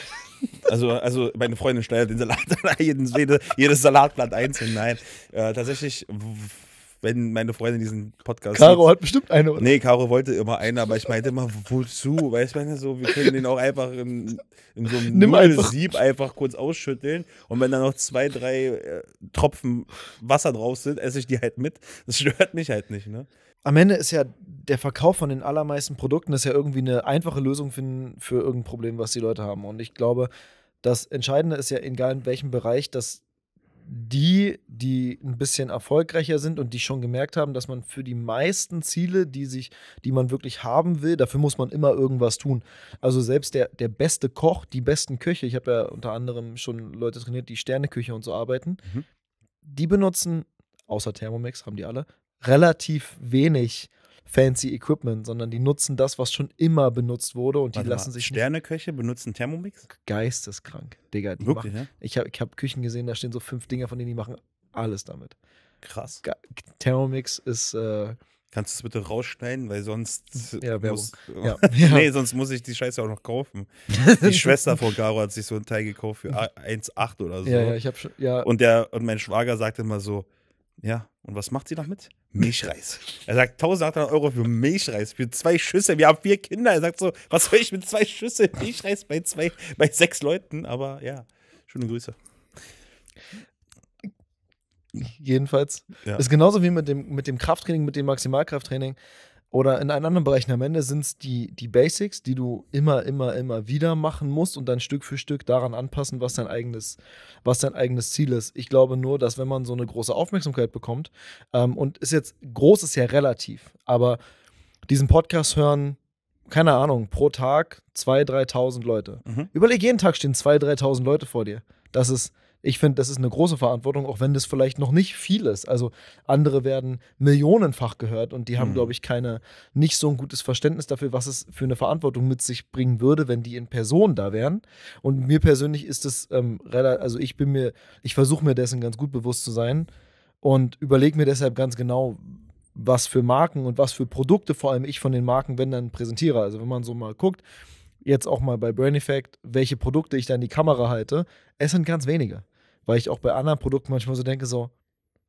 Also, also meine Freundin schleudert den Salat, jedes, jedes Salatblatt einzeln. Nein, äh, tatsächlich wenn meine Freundin diesen Podcast. Caro sieht. hat bestimmt eine, oder? Nee, Caro wollte immer eine, aber ich meinte immer, wozu? Weißt du, so, wir können den auch einfach in, in so einem einfach. Sieb einfach kurz ausschütteln und wenn da noch zwei, drei äh, Tropfen Wasser drauf sind, esse ich die halt mit. Das stört mich halt nicht, ne? Am Ende ist ja der Verkauf von den allermeisten Produkten ist ja irgendwie eine einfache Lösung finden für irgendein Problem, was die Leute haben. Und ich glaube, das Entscheidende ist ja, egal in welchem Bereich, dass die, die ein bisschen erfolgreicher sind und die schon gemerkt haben, dass man für die meisten Ziele, die sich, die man wirklich haben will, dafür muss man immer irgendwas tun. Also selbst der, der beste Koch, die besten Köche, ich habe ja unter anderem schon Leute trainiert, die Sterneküche und so arbeiten, mhm. die benutzen, außer Thermomix, haben die alle, relativ wenig fancy Equipment, sondern die nutzen das, was schon immer benutzt wurde und Warte die lassen mal, sich. Sterneköche benutzen Thermomix? Geisteskrank, Digga. Wirklich, machen, ja? Ich habe ich hab Küchen gesehen, da stehen so fünf Dinger, von denen die machen alles damit. Krass. Ge Thermomix ist. Äh, Kannst du es bitte rausschneiden, weil sonst ja, muss, ja. nee, sonst muss ich die Scheiße auch noch kaufen. Die Schwester von Garo hat sich so ein Teil gekauft für 1,8 oder so. Ja, ja, ich hab schon, ja. Und der und mein Schwager sagt immer so, ja, und was macht sie damit? Milchreis. Er sagt 1800 Euro für Milchreis, für zwei Schüsse. Wir haben vier Kinder. Er sagt so, was soll ich mit zwei Schüsse Milchreis bei, zwei, bei sechs Leuten? Aber ja, schöne Grüße. Jedenfalls. Ja. Ist genauso wie mit dem, mit dem Krafttraining, mit dem Maximalkrafttraining oder in einem anderen Bereich. Am Ende sind es die, die Basics, die du immer, immer, immer wieder machen musst und dann Stück für Stück daran anpassen, was dein eigenes, was dein eigenes Ziel ist. Ich glaube nur, dass wenn man so eine große Aufmerksamkeit bekommt, ähm, und ist jetzt, groß ist ja relativ, aber diesen Podcast hören, keine Ahnung, pro Tag 2.000, 3.000 Leute. Mhm. Überleg, jeden Tag stehen 2.000, 3.000 Leute vor dir. Das ist ich finde, das ist eine große Verantwortung, auch wenn das vielleicht noch nicht viel ist. Also andere werden millionenfach gehört und die haben, mhm. glaube ich, keine, nicht so ein gutes Verständnis dafür, was es für eine Verantwortung mit sich bringen würde, wenn die in Person da wären. Und mir persönlich ist es ähm, relativ, also ich bin mir, ich versuche mir dessen ganz gut bewusst zu sein und überlege mir deshalb ganz genau, was für Marken und was für Produkte vor allem ich von den Marken, wenn dann präsentiere. Also wenn man so mal guckt, jetzt auch mal bei Brain Effect, welche Produkte ich da in die Kamera halte, es sind ganz wenige weil ich auch bei anderen Produkten manchmal so denke, so,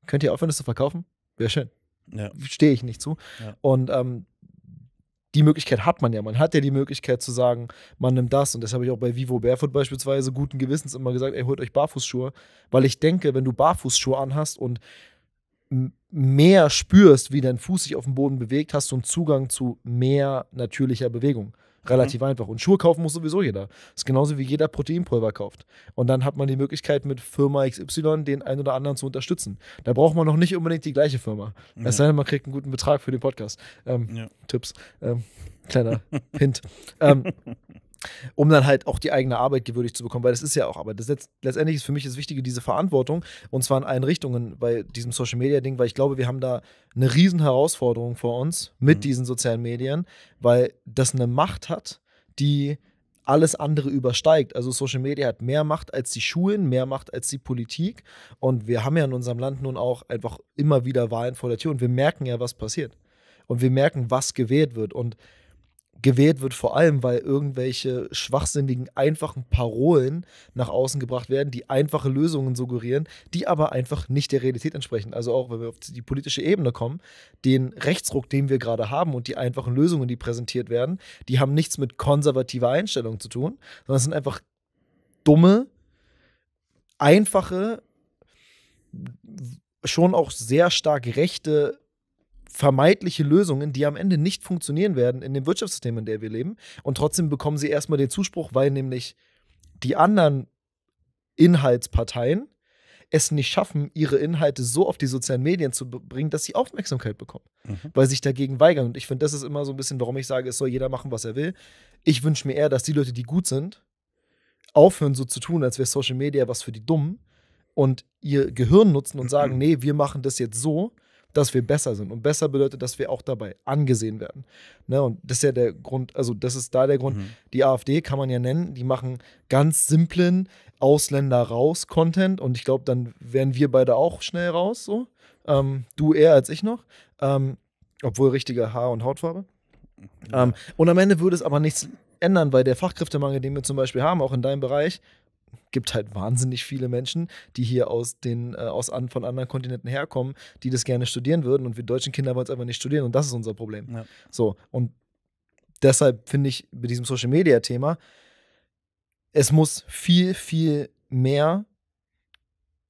könnt ihr aufhören, das zu verkaufen? Wäre schön. Ja. Stehe ich nicht zu. Ja. Und ähm, die Möglichkeit hat man ja. Man hat ja die Möglichkeit zu sagen, man nimmt das. Und das habe ich auch bei Vivo Barefoot beispielsweise guten Gewissens immer gesagt, ey, holt euch Barfußschuhe. Weil ich denke, wenn du Barfußschuhe anhast und mehr spürst, wie dein Fuß sich auf dem Boden bewegt, hast du einen Zugang zu mehr natürlicher Bewegung. Relativ mhm. einfach. Und Schuhe kaufen muss sowieso jeder. Das ist genauso wie jeder Proteinpulver kauft. Und dann hat man die Möglichkeit, mit Firma XY den einen oder anderen zu unterstützen. Da braucht man noch nicht unbedingt die gleiche Firma. Ja. Es mhm. sei denn, man kriegt einen guten Betrag für den Podcast. Ähm, ja. Tipps. Ähm, kleiner Hint. Ähm, um dann halt auch die eigene Arbeit gewürdigt zu bekommen, weil das ist ja auch Arbeit. Das letzt, letztendlich ist für mich das Wichtige, diese Verantwortung und zwar in allen Richtungen bei diesem Social Media Ding, weil ich glaube, wir haben da eine riesen Herausforderung vor uns mit mhm. diesen sozialen Medien, weil das eine Macht hat, die alles andere übersteigt. Also Social Media hat mehr Macht als die Schulen, mehr Macht als die Politik und wir haben ja in unserem Land nun auch einfach immer wieder Wahlen vor der Tür und wir merken ja, was passiert und wir merken, was gewählt wird und gewählt wird, vor allem weil irgendwelche schwachsinnigen, einfachen Parolen nach außen gebracht werden, die einfache Lösungen suggerieren, die aber einfach nicht der Realität entsprechen. Also auch, wenn wir auf die politische Ebene kommen, den Rechtsruck, den wir gerade haben und die einfachen Lösungen, die präsentiert werden, die haben nichts mit konservativer Einstellung zu tun, sondern es sind einfach dumme, einfache, schon auch sehr stark rechte vermeidliche Lösungen, die am Ende nicht funktionieren werden in dem Wirtschaftssystem, in dem wir leben. Und trotzdem bekommen sie erstmal den Zuspruch, weil nämlich die anderen Inhaltsparteien es nicht schaffen, ihre Inhalte so auf die sozialen Medien zu bringen, dass sie Aufmerksamkeit bekommen, mhm. weil sich dagegen weigern. Und ich finde, das ist immer so ein bisschen, warum ich sage, es soll jeder machen, was er will. Ich wünsche mir eher, dass die Leute, die gut sind, aufhören so zu tun, als wäre Social Media was für die Dummen und ihr Gehirn nutzen und mhm. sagen, mhm. nee, wir machen das jetzt so, dass wir besser sind. Und besser bedeutet, dass wir auch dabei angesehen werden. Ne? Und das ist ja der Grund, also das ist da der Grund. Mhm. Die AfD kann man ja nennen, die machen ganz simplen Ausländer raus Content und ich glaube, dann wären wir beide auch schnell raus, so. Ähm, du eher als ich noch. Ähm, obwohl richtige Haar- und Hautfarbe. Ja. Ähm, und am Ende würde es aber nichts ändern, weil der Fachkräftemangel, den wir zum Beispiel haben, auch in deinem Bereich, gibt halt wahnsinnig viele Menschen, die hier aus den, äh, aus an, von anderen Kontinenten herkommen, die das gerne studieren würden und wir deutschen Kinder wollen es einfach nicht studieren und das ist unser Problem. Ja. So, und deshalb finde ich mit diesem Social Media Thema, es muss viel, viel mehr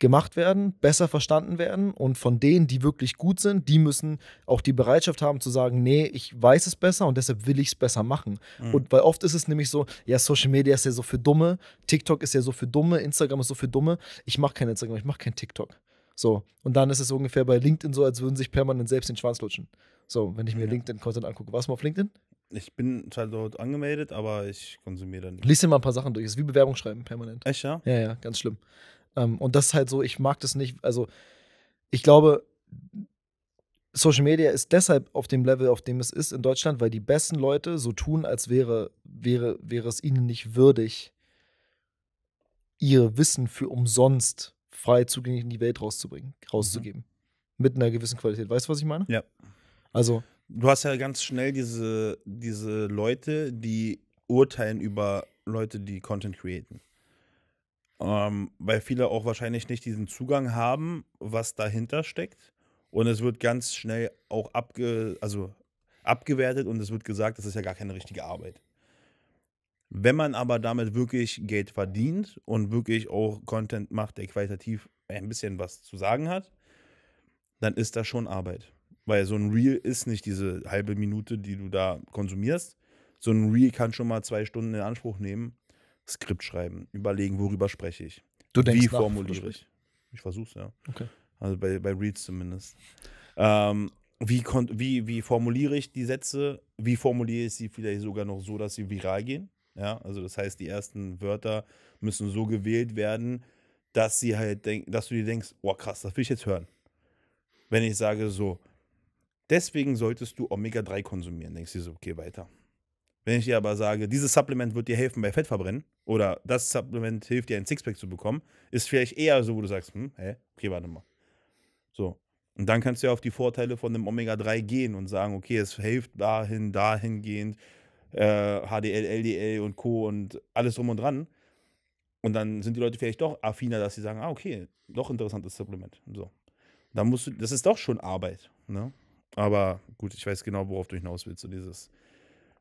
gemacht werden, besser verstanden werden und von denen, die wirklich gut sind, die müssen auch die Bereitschaft haben zu sagen, nee, ich weiß es besser und deshalb will ich es besser machen. Mhm. Und weil oft ist es nämlich so, ja, Social Media ist ja so für Dumme, TikTok ist ja so für Dumme, Instagram ist so für Dumme, ich mache kein Instagram, ich mache kein TikTok. So, und dann ist es ungefähr bei LinkedIn so, als würden sich permanent selbst den Schwanz lutschen. So, wenn ich mir ja. LinkedIn-Content angucke, warst du mal auf LinkedIn? Ich bin zwar dort angemeldet, aber ich konsumiere dann nicht. Lies dir mal ein paar Sachen durch. Das ist wie Bewerbung schreiben, permanent. Echt, ja? Ja, ja, ganz schlimm. Ähm, und das ist halt so, ich mag das nicht. Also, ich glaube, Social Media ist deshalb auf dem Level, auf dem es ist in Deutschland, weil die besten Leute so tun, als wäre, wäre, wäre es ihnen nicht würdig, ihr Wissen für umsonst frei zugänglich in die Welt rauszubringen, mhm. rauszugeben. Mhm. Mit einer gewissen Qualität. Weißt du, was ich meine? Ja. Also. Du hast ja ganz schnell diese, diese Leute, die urteilen über Leute, die Content createn ähm, weil viele auch wahrscheinlich nicht diesen Zugang haben, was dahinter steckt. Und es wird ganz schnell auch abge, also abgewertet und es wird gesagt, das ist ja gar keine richtige Arbeit. Wenn man aber damit wirklich Geld verdient und wirklich auch Content macht, der qualitativ ein bisschen was zu sagen hat, dann ist das schon Arbeit. Weil so ein Reel ist nicht diese halbe Minute, die du da konsumierst. So ein Reel kann schon mal zwei Stunden in Anspruch nehmen, Skript schreiben, überlegen, worüber spreche ich. Du denkst Wie nach, formuliere ich? Ich versuch's, ja. Okay. Also bei, bei Reads zumindest. Ähm, wie, wie, wie formuliere ich die Sätze? Wie formuliere ich sie vielleicht sogar noch so, dass sie viral gehen? Ja, also das heißt, die ersten Wörter müssen so gewählt werden, dass sie halt denk, dass du dir denkst, oh krass, das will ich jetzt hören. Wenn ich sage so, deswegen solltest du Omega-3 konsumieren, denkst du so, okay, weiter. Wenn ich dir aber sage, dieses Supplement wird dir helfen bei Fettverbrennen oder das Supplement hilft dir, ein Sixpack zu bekommen, ist vielleicht eher so, wo du sagst, hm, hä, okay, warte mal. So. Und dann kannst du ja auf die Vorteile von dem Omega-3 gehen und sagen, okay, es hilft dahin, dahingehend, äh, HDL, LDL und Co. und alles drum und dran. Und dann sind die Leute vielleicht doch affiner, dass sie sagen, ah, okay, doch interessantes Supplement. So. Da musst du, das ist doch schon Arbeit, ne? Aber gut, ich weiß genau, worauf du hinaus willst, so dieses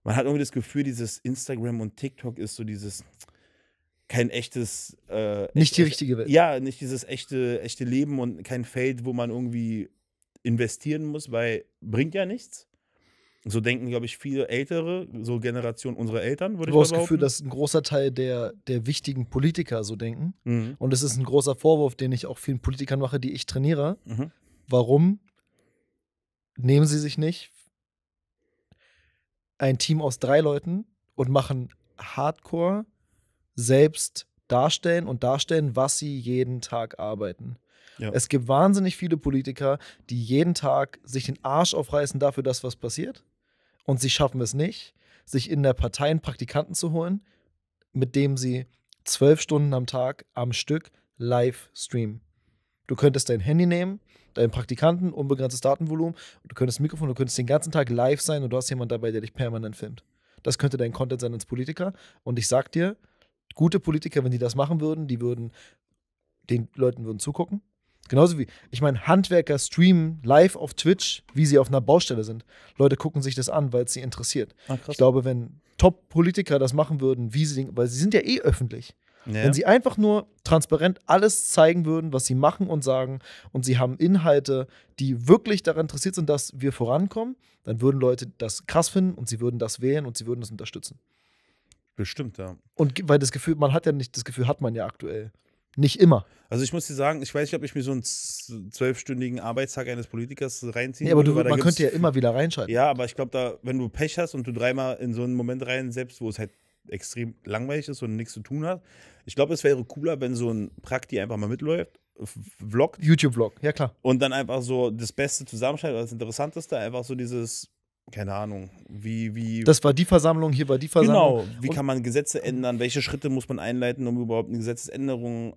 man hat irgendwie das Gefühl, dieses Instagram und TikTok ist so dieses kein echtes äh, e-, nicht die e-, richtige Welt. Ja, nicht dieses echte echte Leben und kein Feld, wo man irgendwie investieren muss, weil bringt ja nichts. So denken, glaube ich, viele Ältere, so Generation unserer Eltern, würde ich mal behaupten. Ich habe das Gefühl, dass ein großer Teil der, der wichtigen Politiker so denken. Mhm. Und es ist ein großer Vorwurf, den ich auch vielen Politikern mache, die ich trainiere. Mhm. Warum nehmen sie sich nicht ein Team aus drei Leuten und machen Hardcore selbst darstellen und darstellen, was sie jeden Tag arbeiten. Ja. Es gibt wahnsinnig viele Politiker, die jeden Tag sich den Arsch aufreißen dafür, dass was passiert. Und sie schaffen es nicht, sich in der Partei einen Praktikanten zu holen, mit dem sie zwölf Stunden am Tag am Stück live streamen. Du könntest dein Handy nehmen, deinen Praktikanten, unbegrenztes Datenvolumen. Du könntest Mikrofon, du könntest den ganzen Tag live sein und du hast jemanden dabei, der dich permanent filmt. Das könnte dein Content sein als Politiker. Und ich sag dir, gute Politiker, wenn die das machen würden, die würden den Leuten würden zugucken. Genauso wie, ich meine, Handwerker streamen live auf Twitch, wie sie auf einer Baustelle sind. Leute gucken sich das an, weil es sie interessiert. Ach, ich glaube, wenn Top-Politiker das machen würden, wie sie, weil sie sind ja eh öffentlich. Ja. Wenn sie einfach nur transparent alles zeigen würden, was sie machen und sagen, und sie haben Inhalte, die wirklich daran interessiert sind, dass wir vorankommen, dann würden Leute das krass finden und sie würden das wählen und sie würden das unterstützen. Bestimmt, ja. Und weil das Gefühl, man hat ja nicht, das Gefühl hat man ja aktuell. Nicht immer. Also ich muss dir sagen, ich weiß nicht, ob ich mir so einen zwölfstündigen Arbeitstag eines Politikers reinziehen nee, aber würde. Aber man könnte ja immer wieder reinschalten. Ja, aber ich glaube, da, wenn du Pech hast und du dreimal in so einen Moment reinsetzt, wo es halt extrem langweilig ist und nichts zu tun hat. Ich glaube, es wäre cooler, wenn so ein Prakti einfach mal mitläuft vloggt. YouTube-Vlog, ja klar. Und dann einfach so das Beste zusammenschneiden oder das Interessanteste, einfach so dieses, keine Ahnung, wie, wie. Das war die Versammlung, hier war die Versammlung. Genau, wie und kann man Gesetze ändern, welche Schritte muss man einleiten, um überhaupt eine Gesetzesänderung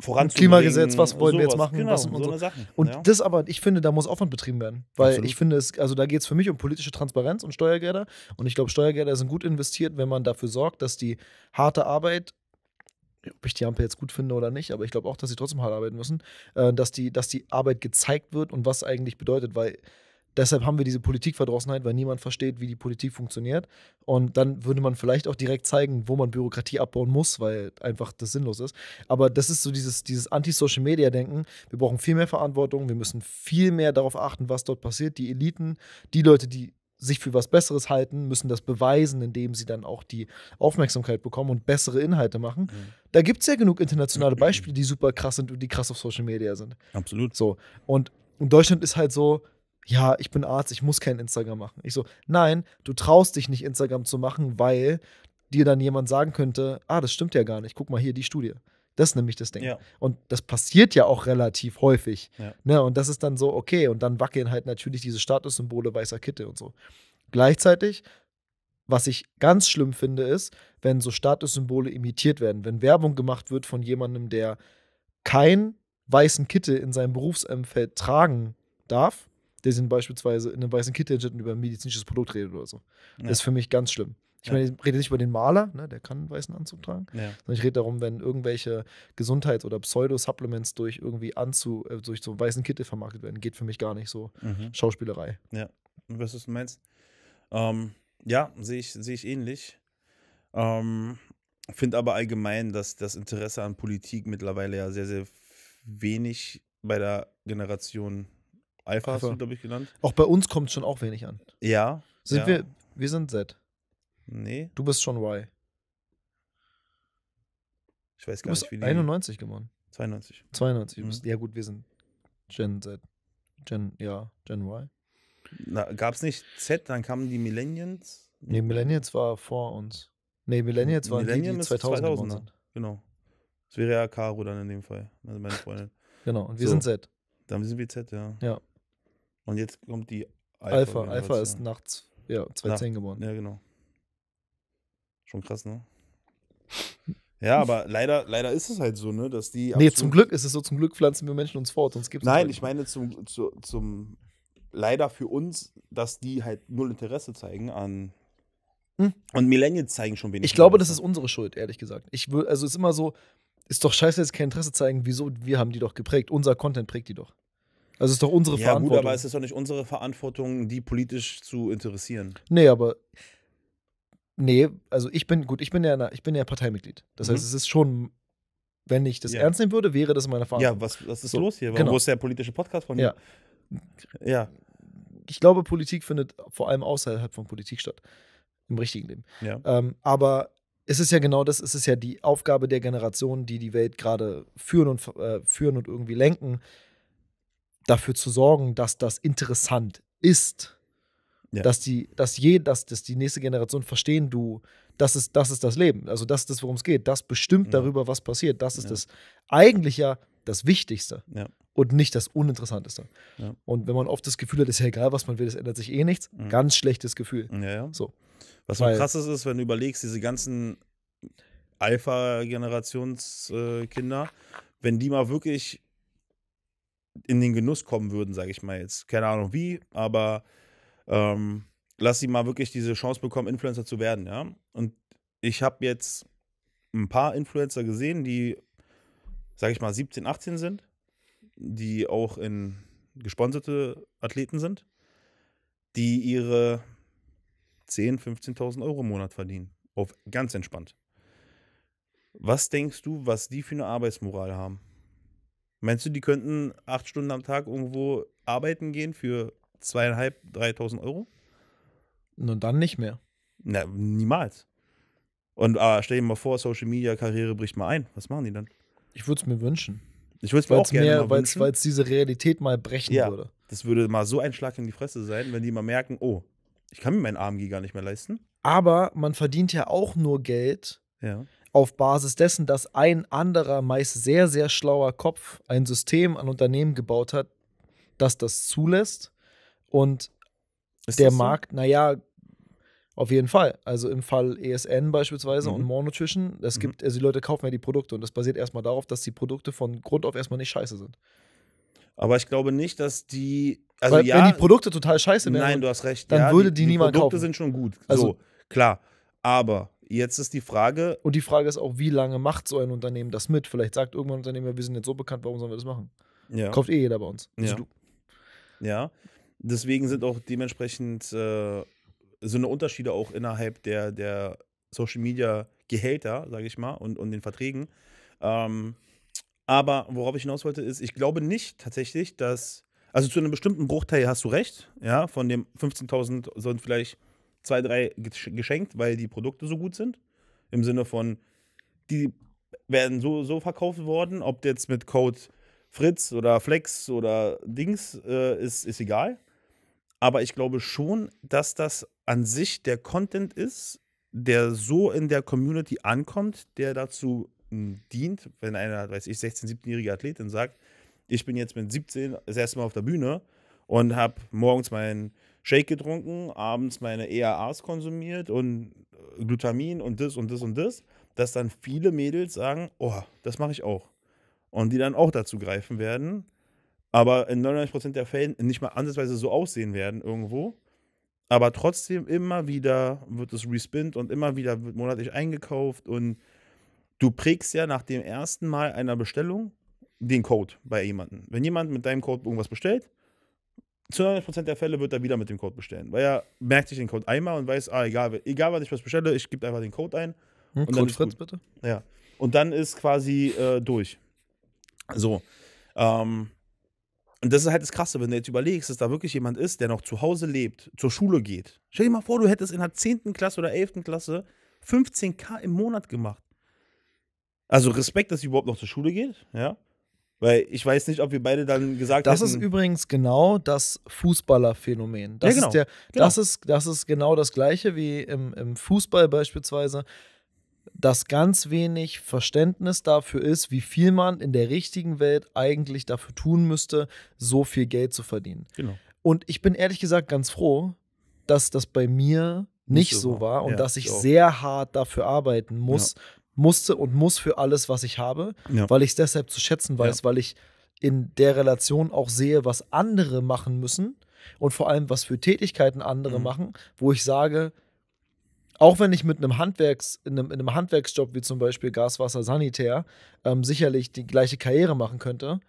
voranzubringen. Klimagesetz, was wollen sowas. wir jetzt machen? Genau, was sind unsere, so Sachen, und ja. das aber, ich finde, da muss Aufwand betrieben werden. Weil Absolut. ich finde, es, also da geht es für mich um politische Transparenz und Steuergelder. Und ich glaube, Steuergelder sind gut investiert, wenn man dafür sorgt, dass die harte Arbeit ob ich die Ampel jetzt gut finde oder nicht, aber ich glaube auch, dass sie trotzdem hart arbeiten müssen, äh, dass, die, dass die Arbeit gezeigt wird und was eigentlich bedeutet, weil Deshalb haben wir diese Politikverdrossenheit, weil niemand versteht, wie die Politik funktioniert. Und dann würde man vielleicht auch direkt zeigen, wo man Bürokratie abbauen muss, weil einfach das sinnlos ist. Aber das ist so dieses, dieses Anti-Social-Media-Denken. Wir brauchen viel mehr Verantwortung. Wir müssen viel mehr darauf achten, was dort passiert. Die Eliten, die Leute, die sich für was Besseres halten, müssen das beweisen, indem sie dann auch die Aufmerksamkeit bekommen und bessere Inhalte machen. Mhm. Da gibt es ja genug internationale Beispiele, die super krass sind und die krass auf Social Media sind. Absolut. So. Und, und Deutschland ist halt so, ja, ich bin Arzt, ich muss kein Instagram machen. Ich so, nein, du traust dich nicht, Instagram zu machen, weil dir dann jemand sagen könnte, ah, das stimmt ja gar nicht, guck mal hier die Studie. Das ist nämlich das Ding. Ja. Und das passiert ja auch relativ häufig. Ja. Ne? Und das ist dann so, okay, und dann wackeln halt natürlich diese Statussymbole weißer Kitte und so. Gleichzeitig, was ich ganz schlimm finde, ist, wenn so Statussymbole imitiert werden, wenn Werbung gemacht wird von jemandem, der keinen weißen Kittel in seinem Berufsumfeld tragen darf, der sind beispielsweise in einem weißen Kittel und über ein medizinisches Produkt redet oder so. Ja. Das ist für mich ganz schlimm. Ich meine, ich rede nicht über den Maler, ne, der kann einen weißen Anzug tragen, ja. sondern ich rede darum, wenn irgendwelche Gesundheits- oder Pseudo-Supplements durch irgendwie Anzug, äh, durch so einen weißen Kittel vermarktet werden, geht für mich gar nicht so mhm. Schauspielerei. Ja, Und was du meinst. Ähm, ja, sehe ich, seh ich ähnlich. Ähm, Finde aber allgemein, dass das Interesse an Politik mittlerweile ja sehr, sehr wenig bei der Generation Alpha, Alpha. hast du, glaube ich, genannt. Auch bei uns kommt es schon auch wenig an. Ja. Sind ja. wir, wir sind Z. Nee. Du bist schon Y. Ich weiß gar du bist nicht, wie die 91 geworden. 92. 92. Mhm. ja, gut, wir sind Gen Z. Gen, ja, Gen Y. Gab es nicht Z, dann kamen die Millennials. Nee, Millennials war vor uns. Nee, Millennials waren Millennium die, die 2000, 2000 sind. Genau. Das wäre ja Caro dann in dem Fall, also meine Freundin. genau, und wir so. sind Z. Dann sind wir Z, ja. Ja. Und jetzt kommt die Alpha. Alpha, Alpha ist nachts, ja, 2010 Nach, geboren. Ja, genau. Schon krass, ne? Ja, aber leider, leider ist es halt so, ne, dass die. Nee, zum Glück ist es so, zum Glück pflanzen wir Menschen uns fort, sonst gibt es. Nein, ich meine zum, zu, zum. Leider für uns, dass die halt null Interesse zeigen an. Hm. Und Millennials zeigen schon wenig. Ich glaube, Interesse. das ist unsere Schuld, ehrlich gesagt. Ich will, also es ist immer so, ist doch scheiße, jetzt kein Interesse zeigen. Wieso? Wir haben die doch geprägt. Unser Content prägt die doch. Also es ist doch unsere ja, Verantwortung. Ja, gut, aber es ist doch nicht unsere Verantwortung, die politisch zu interessieren. Nee, aber. Nee, also ich bin, gut, ich bin ja, ich bin ja Parteimitglied. Das mhm. heißt, es ist schon wenn ich das ja. ernst nehmen würde, wäre das meine Verantwortung. Ja, was, was ist so, los hier? Warum, genau. Wo ist der politische Podcast von mir? Ja. ja. Ich glaube, Politik findet vor allem außerhalb von Politik statt. Im richtigen Leben. Ja. Ähm, aber es ist ja genau das, es ist ja die Aufgabe der Generationen, die die Welt gerade führen und, äh, führen und irgendwie lenken, dafür zu sorgen, dass das interessant ist. Ja. Dass, die, dass, je, dass, dass die nächste Generation verstehen, du, das ist, das ist das Leben. Also das ist das, worum es geht. Das bestimmt ja. darüber, was passiert. Das ist ja. das eigentlich ja das Wichtigste ja. und nicht das Uninteressanteste. Und wenn man oft das Gefühl hat, ist ja egal, was man will, es ändert sich eh nichts, mhm. ganz schlechtes Gefühl. So. Was Weil, krass ist, ist, wenn du überlegst, diese ganzen Alpha-Generationskinder, äh, wenn die mal wirklich in den Genuss kommen würden, sage ich mal jetzt. Keine Ahnung wie, aber ähm, lass sie mal wirklich diese Chance bekommen, Influencer zu werden, ja. Und ich habe jetzt ein paar Influencer gesehen, die, sage ich mal, 17, 18 sind, die auch in gesponserte Athleten sind, die ihre 10, 15.000 Euro im Monat verdienen. Auf ganz entspannt. Was denkst du, was die für eine Arbeitsmoral haben? Meinst du, die könnten acht Stunden am Tag irgendwo arbeiten gehen für zweieinhalb, dreitausend Euro? Nun dann nicht mehr. Na, niemals. Und ah, stell dir mal vor, Social Media Karriere bricht mal ein. Was machen die dann? Ich würde es mir wünschen. Ich würde es mir auch gerne mehr, mal wünschen. Weil es diese Realität mal brechen ja, würde. Das würde mal so ein Schlag in die Fresse sein, wenn die mal merken, oh, ich kann mir meinen AMG gar nicht mehr leisten. Aber man verdient ja auch nur Geld, ja auf Basis dessen, dass ein anderer, meist sehr, sehr schlauer Kopf ein System an Unternehmen gebaut hat, das das zulässt. Und Ist der Markt, so? naja, auf jeden Fall. Also im Fall ESN beispielsweise mhm. und More Nutrition, es mhm. gibt, also die Leute kaufen ja die Produkte und das basiert erstmal darauf, dass die Produkte von Grund auf erstmal nicht scheiße sind. Aber ich glaube nicht, dass die. Also Weil, ja, wenn die Produkte total scheiße wären, nein, du hast recht, dann ja, würde die, die niemand Produkte kaufen. Produkte sind schon gut. Also so, klar. Aber Jetzt ist die Frage. Und die Frage ist auch, wie lange macht so ein Unternehmen das mit? Vielleicht sagt irgendwann ein Unternehmen, wir sind jetzt so bekannt, warum sollen wir das machen? Ja. Kauft eh jeder bei uns. Also ja. Du. ja. Deswegen sind auch dementsprechend äh, so eine Unterschiede auch innerhalb der, der Social Media Gehälter, sage ich mal, und, und den Verträgen. Ähm, aber worauf ich hinaus wollte, ist, ich glaube nicht tatsächlich, dass, also zu einem bestimmten Bruchteil hast du recht, ja, von dem 15.000 sollen vielleicht zwei, drei geschenkt, weil die Produkte so gut sind. Im Sinne von, die werden so, so verkauft worden, ob jetzt mit Code Fritz oder Flex oder Dings, äh, ist, ist egal. Aber ich glaube schon, dass das an sich der Content ist, der so in der Community ankommt, der dazu hm, dient, wenn einer, weiß ich, 16-, 17-jährige Athletin sagt, ich bin jetzt mit 17 das erste Mal auf der Bühne und habe morgens meinen Shake getrunken, abends meine ERAs konsumiert und äh, Glutamin und das und das und das, dass dann viele Mädels sagen, oh, das mache ich auch. Und die dann auch dazu greifen werden, aber in 99% der Fälle nicht mal ansatzweise so aussehen werden irgendwo. Aber trotzdem immer wieder wird es respinnt und immer wieder wird monatlich eingekauft und du prägst ja nach dem ersten Mal einer Bestellung den Code bei jemandem. Wenn jemand mit deinem Code irgendwas bestellt, zu 90% der Fälle wird er wieder mit dem Code bestellen, weil er merkt sich den Code einmal und weiß, ah, egal, egal was ich was bestelle, ich gebe einfach den Code ein. Hm, Code Fritz, bitte. Ja. Und dann ist quasi äh, durch. So. Ähm, und das ist halt das Krasse, wenn du jetzt überlegst, dass da wirklich jemand ist, der noch zu Hause lebt, zur Schule geht. Stell dir mal vor, du hättest in der 10. Klasse oder 11. Klasse 15k im Monat gemacht. Also Respekt, dass sie überhaupt noch zur Schule geht, ja. Weil ich weiß nicht, ob wir beide dann gesagt haben. Das hätten, ist übrigens genau das Fußballerphänomen. Das, ja, genau. ist der, genau. das, ist, das ist genau das Gleiche wie im, im Fußball beispielsweise, dass ganz wenig Verständnis dafür ist, wie viel man in der richtigen Welt eigentlich dafür tun müsste, so viel Geld zu verdienen. Genau. Und ich bin ehrlich gesagt ganz froh, dass das bei mir nicht, nicht so war, war und ja, dass ich, ich sehr hart dafür arbeiten muss, ja musste und muss für alles, was ich habe, ja. weil ich es deshalb zu schätzen weiß, ja. weil ich in der Relation auch sehe, was andere machen müssen und vor allem, was für Tätigkeiten andere mhm. machen, wo ich sage, auch wenn ich mit einem Handwerks, in einem, in einem Handwerksjob wie zum Beispiel Gas, Wasser, Sanitär ähm, sicherlich die gleiche Karriere machen könnte,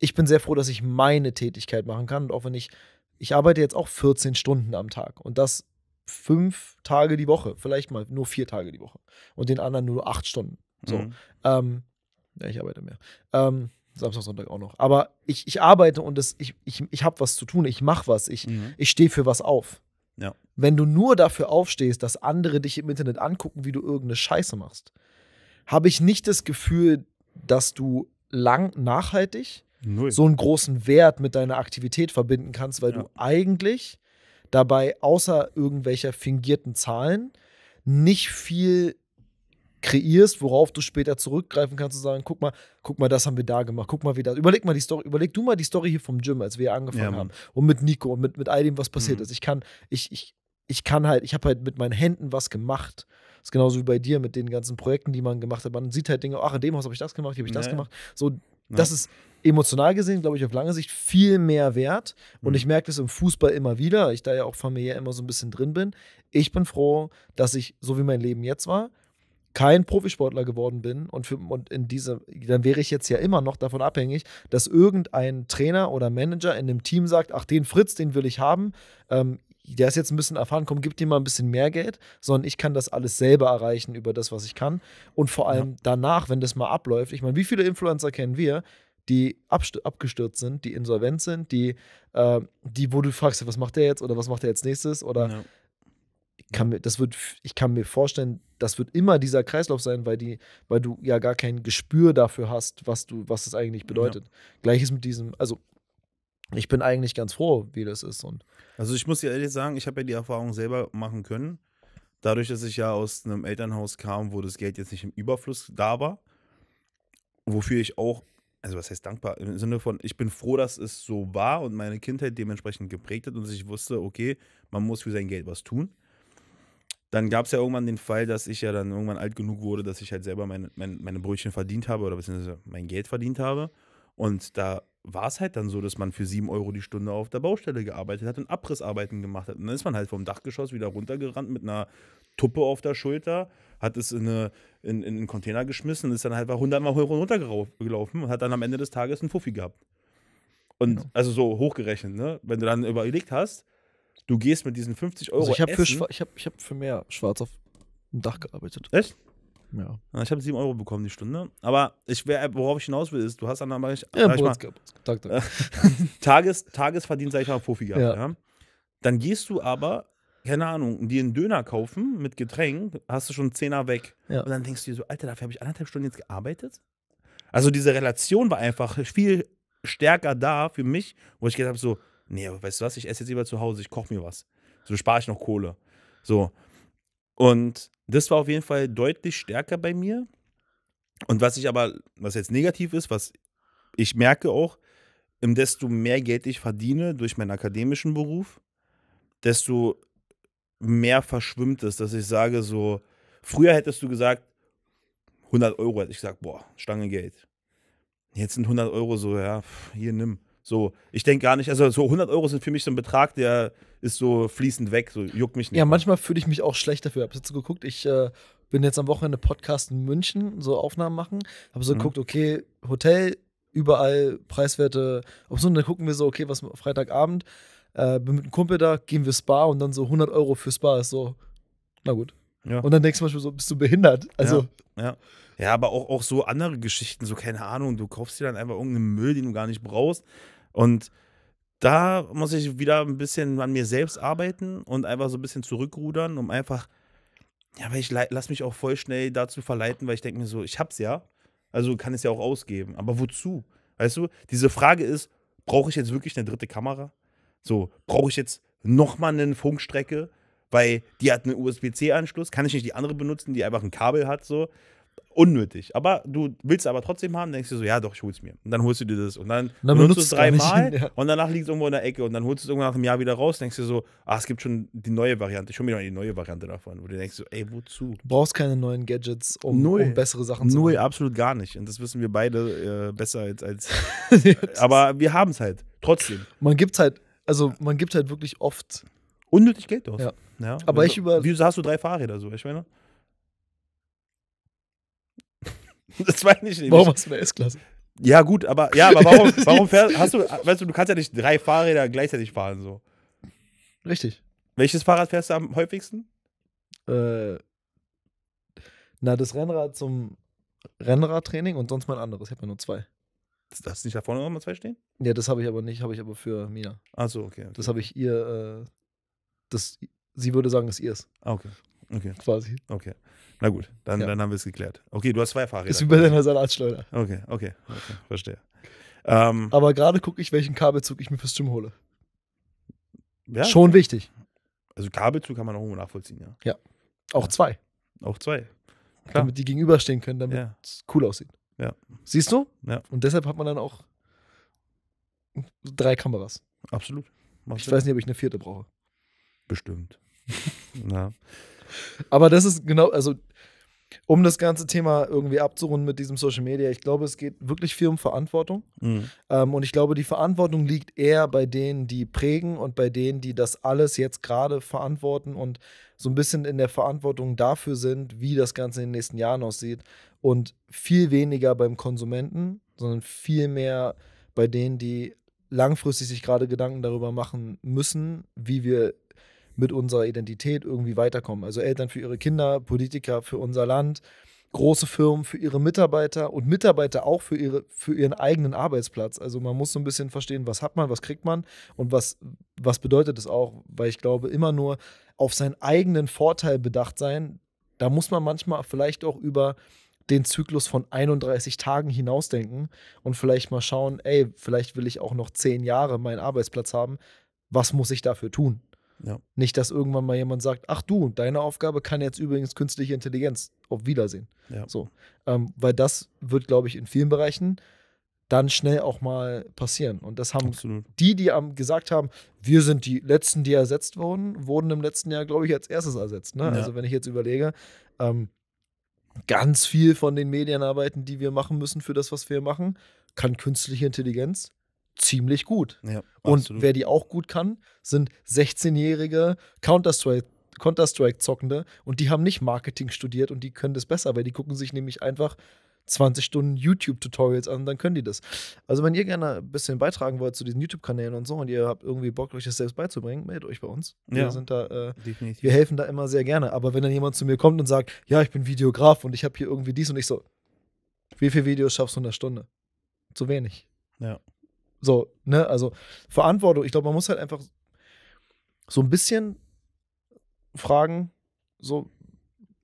ich bin sehr froh, dass ich meine Tätigkeit machen kann. Und auch wenn ich, ich arbeite jetzt auch 14 Stunden am Tag und das fünf Tage die Woche, vielleicht mal nur vier Tage die Woche und den anderen nur acht Stunden. So. Mhm. Ähm, ja, ich arbeite mehr. Ähm, Samstag, Sonntag auch noch. Aber ich, ich arbeite und das, ich, ich, ich habe was zu tun, ich mache was, ich, mhm. ich stehe für was auf. Ja. Wenn du nur dafür aufstehst, dass andere dich im Internet angucken, wie du irgendeine Scheiße machst, habe ich nicht das Gefühl, dass du lang nachhaltig Null. so einen großen Wert mit deiner Aktivität verbinden kannst, weil ja. du eigentlich dabei außer irgendwelcher fingierten Zahlen nicht viel kreierst, worauf du später zurückgreifen kannst und sagen, guck mal, guck mal, das haben wir da gemacht, guck mal, wie das. Überleg mal die Story, überleg du mal die Story hier vom Gym, als wir angefangen ja, haben und mit Nico und mit, mit all dem, was passiert mhm. ist. Ich kann, ich, ich, ich kann halt, ich habe halt mit meinen Händen was gemacht. Das ist genauso wie bei dir mit den ganzen Projekten, die man gemacht hat. Man sieht halt Dinge, ach, in dem Haus habe ich das gemacht, hier habe ich ja, das gemacht. So, ja. das ist, emotional gesehen, glaube ich, auf lange Sicht viel mehr wert. Und ich mhm. merke das im Fußball immer wieder, ich da ja auch familiär immer so ein bisschen drin bin. Ich bin froh, dass ich, so wie mein Leben jetzt war, kein Profisportler geworden bin und, für, und in diese, dann wäre ich jetzt ja immer noch davon abhängig, dass irgendein Trainer oder Manager in einem Team sagt, ach, den Fritz, den will ich haben, ähm, der ist jetzt ein bisschen erfahren, komm, gib dir mal ein bisschen mehr Geld, sondern ich kann das alles selber erreichen über das, was ich kann. Und vor allem ja. danach, wenn das mal abläuft, ich meine, wie viele Influencer kennen wir, die abgestürzt sind, die insolvent sind, die, äh, die, wo du fragst, was macht der jetzt oder was macht er jetzt nächstes oder ja. ich kann mir, das wird, ich kann mir vorstellen, das wird immer dieser Kreislauf sein, weil die, weil du ja gar kein Gespür dafür hast, was du, was das eigentlich bedeutet. Ja. Gleiches mit diesem, also ich bin eigentlich ganz froh, wie das ist. Und also ich muss ja ehrlich sagen, ich habe ja die Erfahrung selber machen können. Dadurch, dass ich ja aus einem Elternhaus kam, wo das Geld jetzt nicht im Überfluss da war, wofür ich auch also was heißt dankbar? Im Sinne von, ich bin froh, dass es so war und meine Kindheit dementsprechend geprägt hat und ich wusste, okay, man muss für sein Geld was tun. Dann gab es ja irgendwann den Fall, dass ich ja dann irgendwann alt genug wurde, dass ich halt selber meine, meine, meine Brötchen verdient habe oder beziehungsweise mein Geld verdient habe. Und da war es halt dann so, dass man für sieben Euro die Stunde auf der Baustelle gearbeitet hat und Abrissarbeiten gemacht hat. Und dann ist man halt vom Dachgeschoss wieder runtergerannt mit einer Tuppe auf der Schulter, hat es in, eine, in, in einen Container geschmissen und ist dann halt 100 Mal Euro runtergelaufen und hat dann am Ende des Tages einen Fuffi gehabt. Und genau. also so hochgerechnet, ne? wenn du dann überlegt hast, du gehst mit diesen 50 Euro. Also ich habe für, ich hab, ich hab für mehr schwarz auf dem Dach gearbeitet. Echt? Ja. Ich habe 7 Euro bekommen die Stunde. Aber ich, worauf ich hinaus will, ist, du hast an der ich, ja, ich mal, Tag, Tag. Tages, Tagesverdienst, sag ich mal, Profi gehabt. Ja. ja. Dann gehst du aber, keine Ahnung, dir einen Döner kaufen mit Getränk, hast du schon 10er weg. Ja. Und dann denkst du dir so, Alter, dafür habe ich anderthalb Stunden jetzt gearbeitet? Also diese Relation war einfach viel stärker da für mich, wo ich gedacht habe, so, nee, weißt du was, ich esse jetzt lieber zu Hause, ich koche mir was. So spare ich noch Kohle. So, und das war auf jeden Fall deutlich stärker bei mir. Und was ich aber, was jetzt negativ ist, was ich merke auch, desto mehr Geld ich verdiene durch meinen akademischen Beruf, desto mehr verschwimmt es, dass ich sage so, früher hättest du gesagt, 100 Euro hätte ich gesagt, boah, Stange Geld. Jetzt sind 100 Euro so, ja, hier nimm. So, ich denke gar nicht, also so 100 Euro sind für mich so ein Betrag, der ist so fließend weg, so juckt mich nicht. Ja, manchmal fühle ich mich auch schlecht dafür. Ich habe jetzt so geguckt, ich äh, bin jetzt am Wochenende Podcast in München, so Aufnahmen machen, habe so mhm. geguckt, okay, Hotel, überall preiswerte Optionen, dann gucken wir so, okay, was Freitagabend, äh, bin mit einem Kumpel da, gehen wir Spa und dann so 100 Euro für Spa ist so, na gut. Ja. Und dann denkst du manchmal so, bist du behindert? Also. Ja, ja. ja aber auch, auch so andere Geschichten, so keine Ahnung, du kaufst dir dann einfach irgendeinen Müll, den du gar nicht brauchst und da muss ich wieder ein bisschen an mir selbst arbeiten und einfach so ein bisschen zurückrudern, um einfach, ja, weil ich lass mich auch voll schnell dazu verleiten, weil ich denke mir so, ich hab's ja, also kann es ja auch ausgeben. Aber wozu? Weißt du, diese Frage ist, brauche ich jetzt wirklich eine dritte Kamera? So, brauche ich jetzt nochmal eine Funkstrecke? Weil die hat einen USB-C-Anschluss, kann ich nicht die andere benutzen, die einfach ein Kabel hat, so unnötig. Aber du willst aber trotzdem haben, denkst du so, ja doch, ich hol's mir. Und dann holst du dir das und dann, und dann benutzt du es dreimal ja. und danach liegt es irgendwo in der Ecke und dann holst du es irgendwann nach einem Jahr wieder raus, denkst du so, ah, es gibt schon die neue Variante, schon wieder die neue Variante davon, wo du denkst so, ey, wozu? Du brauchst keine neuen Gadgets, um, um bessere Sachen zu machen. Null, absolut gar nicht. Und das wissen wir beide äh, besser als, als aber wir haben es halt, trotzdem. Man gibt halt, also man gibt halt wirklich oft unnötig Geld aus. Ja. ja. Aber ich über. Wieso hast du drei Fahrräder so? Ich meine. Das meine ich nicht. Warum hast du eine S-Klasse? Ja, gut, aber ja, aber warum, warum fährst, hast du, weißt du, du kannst ja nicht drei Fahrräder gleichzeitig fahren so. Richtig. Welches Fahrrad fährst du am häufigsten? Äh, na, das Rennrad zum Rennradtraining und sonst mein anderes. Ich habe ja nur zwei. Hast du nicht da vorne nochmal zwei stehen? Ja, das habe ich aber nicht, habe ich aber für Mina. Ach so, okay. okay. Das habe ich ihr, äh, das, sie würde sagen, dass ihr es. Ah, okay. Okay. Quasi. Okay. Na gut, dann, ja. dann haben wir es geklärt. Okay, du hast zwei Fahrräder. Ist wie bei deiner Salatschleuder. Okay, okay, okay verstehe. Ähm, Aber gerade gucke ich, welchen Kabelzug ich mir fürs Gym hole. Ja, Schon okay. wichtig. Also Kabelzug kann man auch irgendwo nachvollziehen, ja. Ja. Auch ja. zwei. Auch zwei. Klar. Damit die gegenüberstehen können, damit es cool aussieht. Ja. Siehst du? Ja. Und deshalb hat man dann auch drei Kameras. Absolut. Mach's ich weiß nicht, ob ich eine vierte brauche. Bestimmt. ja. Aber das ist genau, also um das ganze Thema irgendwie abzurunden mit diesem Social Media, ich glaube, es geht wirklich viel um Verantwortung. Mhm. Ähm, und ich glaube, die Verantwortung liegt eher bei denen, die prägen und bei denen, die das alles jetzt gerade verantworten und so ein bisschen in der Verantwortung dafür sind, wie das Ganze in den nächsten Jahren aussieht. Und viel weniger beim Konsumenten, sondern viel mehr bei denen, die langfristig sich gerade Gedanken darüber machen müssen, wie wir mit unserer Identität irgendwie weiterkommen. Also Eltern für ihre Kinder, Politiker für unser Land, große Firmen für ihre Mitarbeiter und Mitarbeiter auch für, ihre, für ihren eigenen Arbeitsplatz. Also man muss so ein bisschen verstehen, was hat man, was kriegt man und was, was bedeutet es auch, weil ich glaube, immer nur auf seinen eigenen Vorteil bedacht sein, da muss man manchmal vielleicht auch über den Zyklus von 31 Tagen hinausdenken und vielleicht mal schauen, ey, vielleicht will ich auch noch zehn Jahre meinen Arbeitsplatz haben. Was muss ich dafür tun? Ja. Nicht, dass irgendwann mal jemand sagt, ach du, deine Aufgabe kann jetzt übrigens künstliche Intelligenz. Auf Wiedersehen. Ja. So. Ähm, weil das wird, glaube ich, in vielen Bereichen dann schnell auch mal passieren. Und das haben Absolut. die, die am gesagt haben, wir sind die Letzten, die ersetzt wurden, wurden im letzten Jahr, glaube ich, als erstes ersetzt. Ne? Ja. Also wenn ich jetzt überlege, ähm, ganz viel von den Medienarbeiten, die wir machen müssen für das, was wir machen, kann künstliche Intelligenz ziemlich gut. Ja, und absolut. wer die auch gut kann, sind 16-jährige Counter-Strike. counter zockende und die haben nicht Marketing studiert und die können das besser, weil die gucken sich nämlich einfach 20 Stunden YouTube-Tutorials an, dann können die das. Also, wenn ihr gerne ein bisschen beitragen wollt zu diesen YouTube-Kanälen und so und ihr habt irgendwie Bock, euch das selbst beizubringen, meldet euch bei uns. Ja, wir sind da, äh, wir helfen da immer sehr gerne. Aber wenn dann jemand zu mir kommt und sagt, ja, ich bin Videograf und ich habe hier irgendwie dies und ich so, wie viele Videos schaffst du in der Stunde? Zu wenig. Ja. So, ne, also Verantwortung. Ich glaube, man muss halt einfach so ein bisschen fragen, so,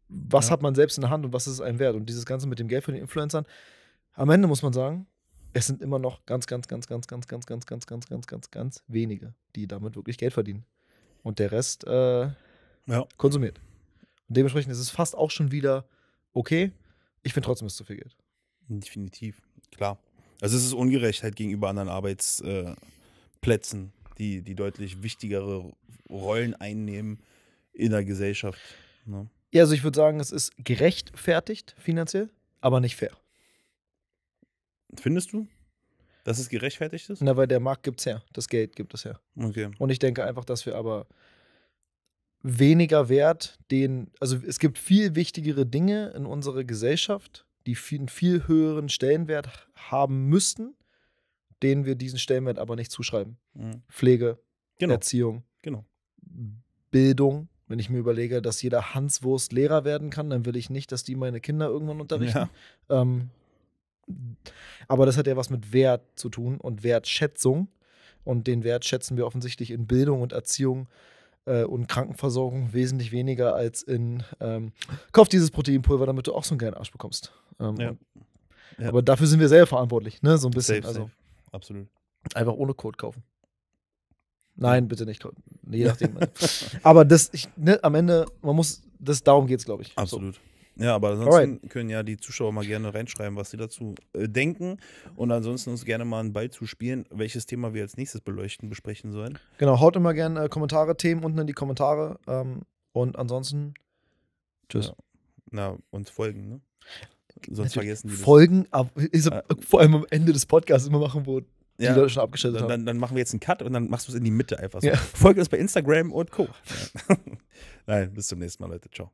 was ja. hat man selbst in der Hand und was ist es einem wert? Und dieses Ganze mit dem Geld von den Influencern, am Ende muss man sagen, es sind immer noch ganz, ganz, ganz, ganz, ganz, ganz, ganz, ganz, ganz, ganz, ganz, ganz wenige, die damit wirklich Geld verdienen. Und der Rest äh, ja. konsumiert. Und dementsprechend ist es fast auch schon wieder okay. Ich finde trotzdem, es ist zu viel Geld. Definitiv, klar. Also es ist Ungerechtheit gegenüber anderen Arbeitsplätzen, die, die deutlich wichtigere Rollen einnehmen in der Gesellschaft. Ne? Ja, also ich würde sagen, es ist gerechtfertigt finanziell, aber nicht fair. Findest du, dass es gerechtfertigt ist? Na, weil der Markt gibt es her, das Geld gibt es her. Okay. Und ich denke einfach, dass wir aber weniger Wert den, also es gibt viel wichtigere Dinge in unserer Gesellschaft, die viel, einen viel höheren Stellenwert haben müssten, denen wir diesen Stellenwert aber nicht zuschreiben. Mhm. Pflege, genau. Erziehung, genau. Bildung. Wenn ich mir überlege, dass jeder Hanswurst Lehrer werden kann, dann will ich nicht, dass die meine Kinder irgendwann unterrichten. Ja. Ähm, aber das hat ja was mit Wert zu tun und Wertschätzung. Und den Wert schätzen wir offensichtlich in Bildung und Erziehung äh, und Krankenversorgung wesentlich weniger als in ähm, Kauf dieses Proteinpulver, damit du auch so einen geilen Arsch bekommst. Ähm, ja. Ja. Aber dafür sind wir selber verantwortlich, ne? So ein bisschen. Safe, also safe. Absolut. Einfach ohne Code kaufen. Nein, bitte nicht. Nee, je nachdem. Ne. aber das, ich, ne, am Ende, man muss, das, darum geht es, glaube ich. Absolut. So. Ja, aber ansonsten Alright. können ja die Zuschauer mal gerne reinschreiben, was sie dazu äh, denken. Und ansonsten uns gerne mal einen Ball zu spielen, welches Thema wir als nächstes beleuchten, besprechen sollen. Genau, haut immer gerne äh, Kommentare, Themen unten in die Kommentare. Ähm, und ansonsten, tschüss. Ja. Na, uns folgen, ne? sonst Natürlich vergessen die Folgen, ab, ist, äh, vor allem am Ende des Podcasts immer machen, wo die Leute schon abgeschaltet haben. Dann, dann, machen wir jetzt einen Cut und dann machst du es in die Mitte einfach so. Ja. Folgt uns bei Instagram und Co. Nein, bis zum nächsten Mal, Leute. Ciao.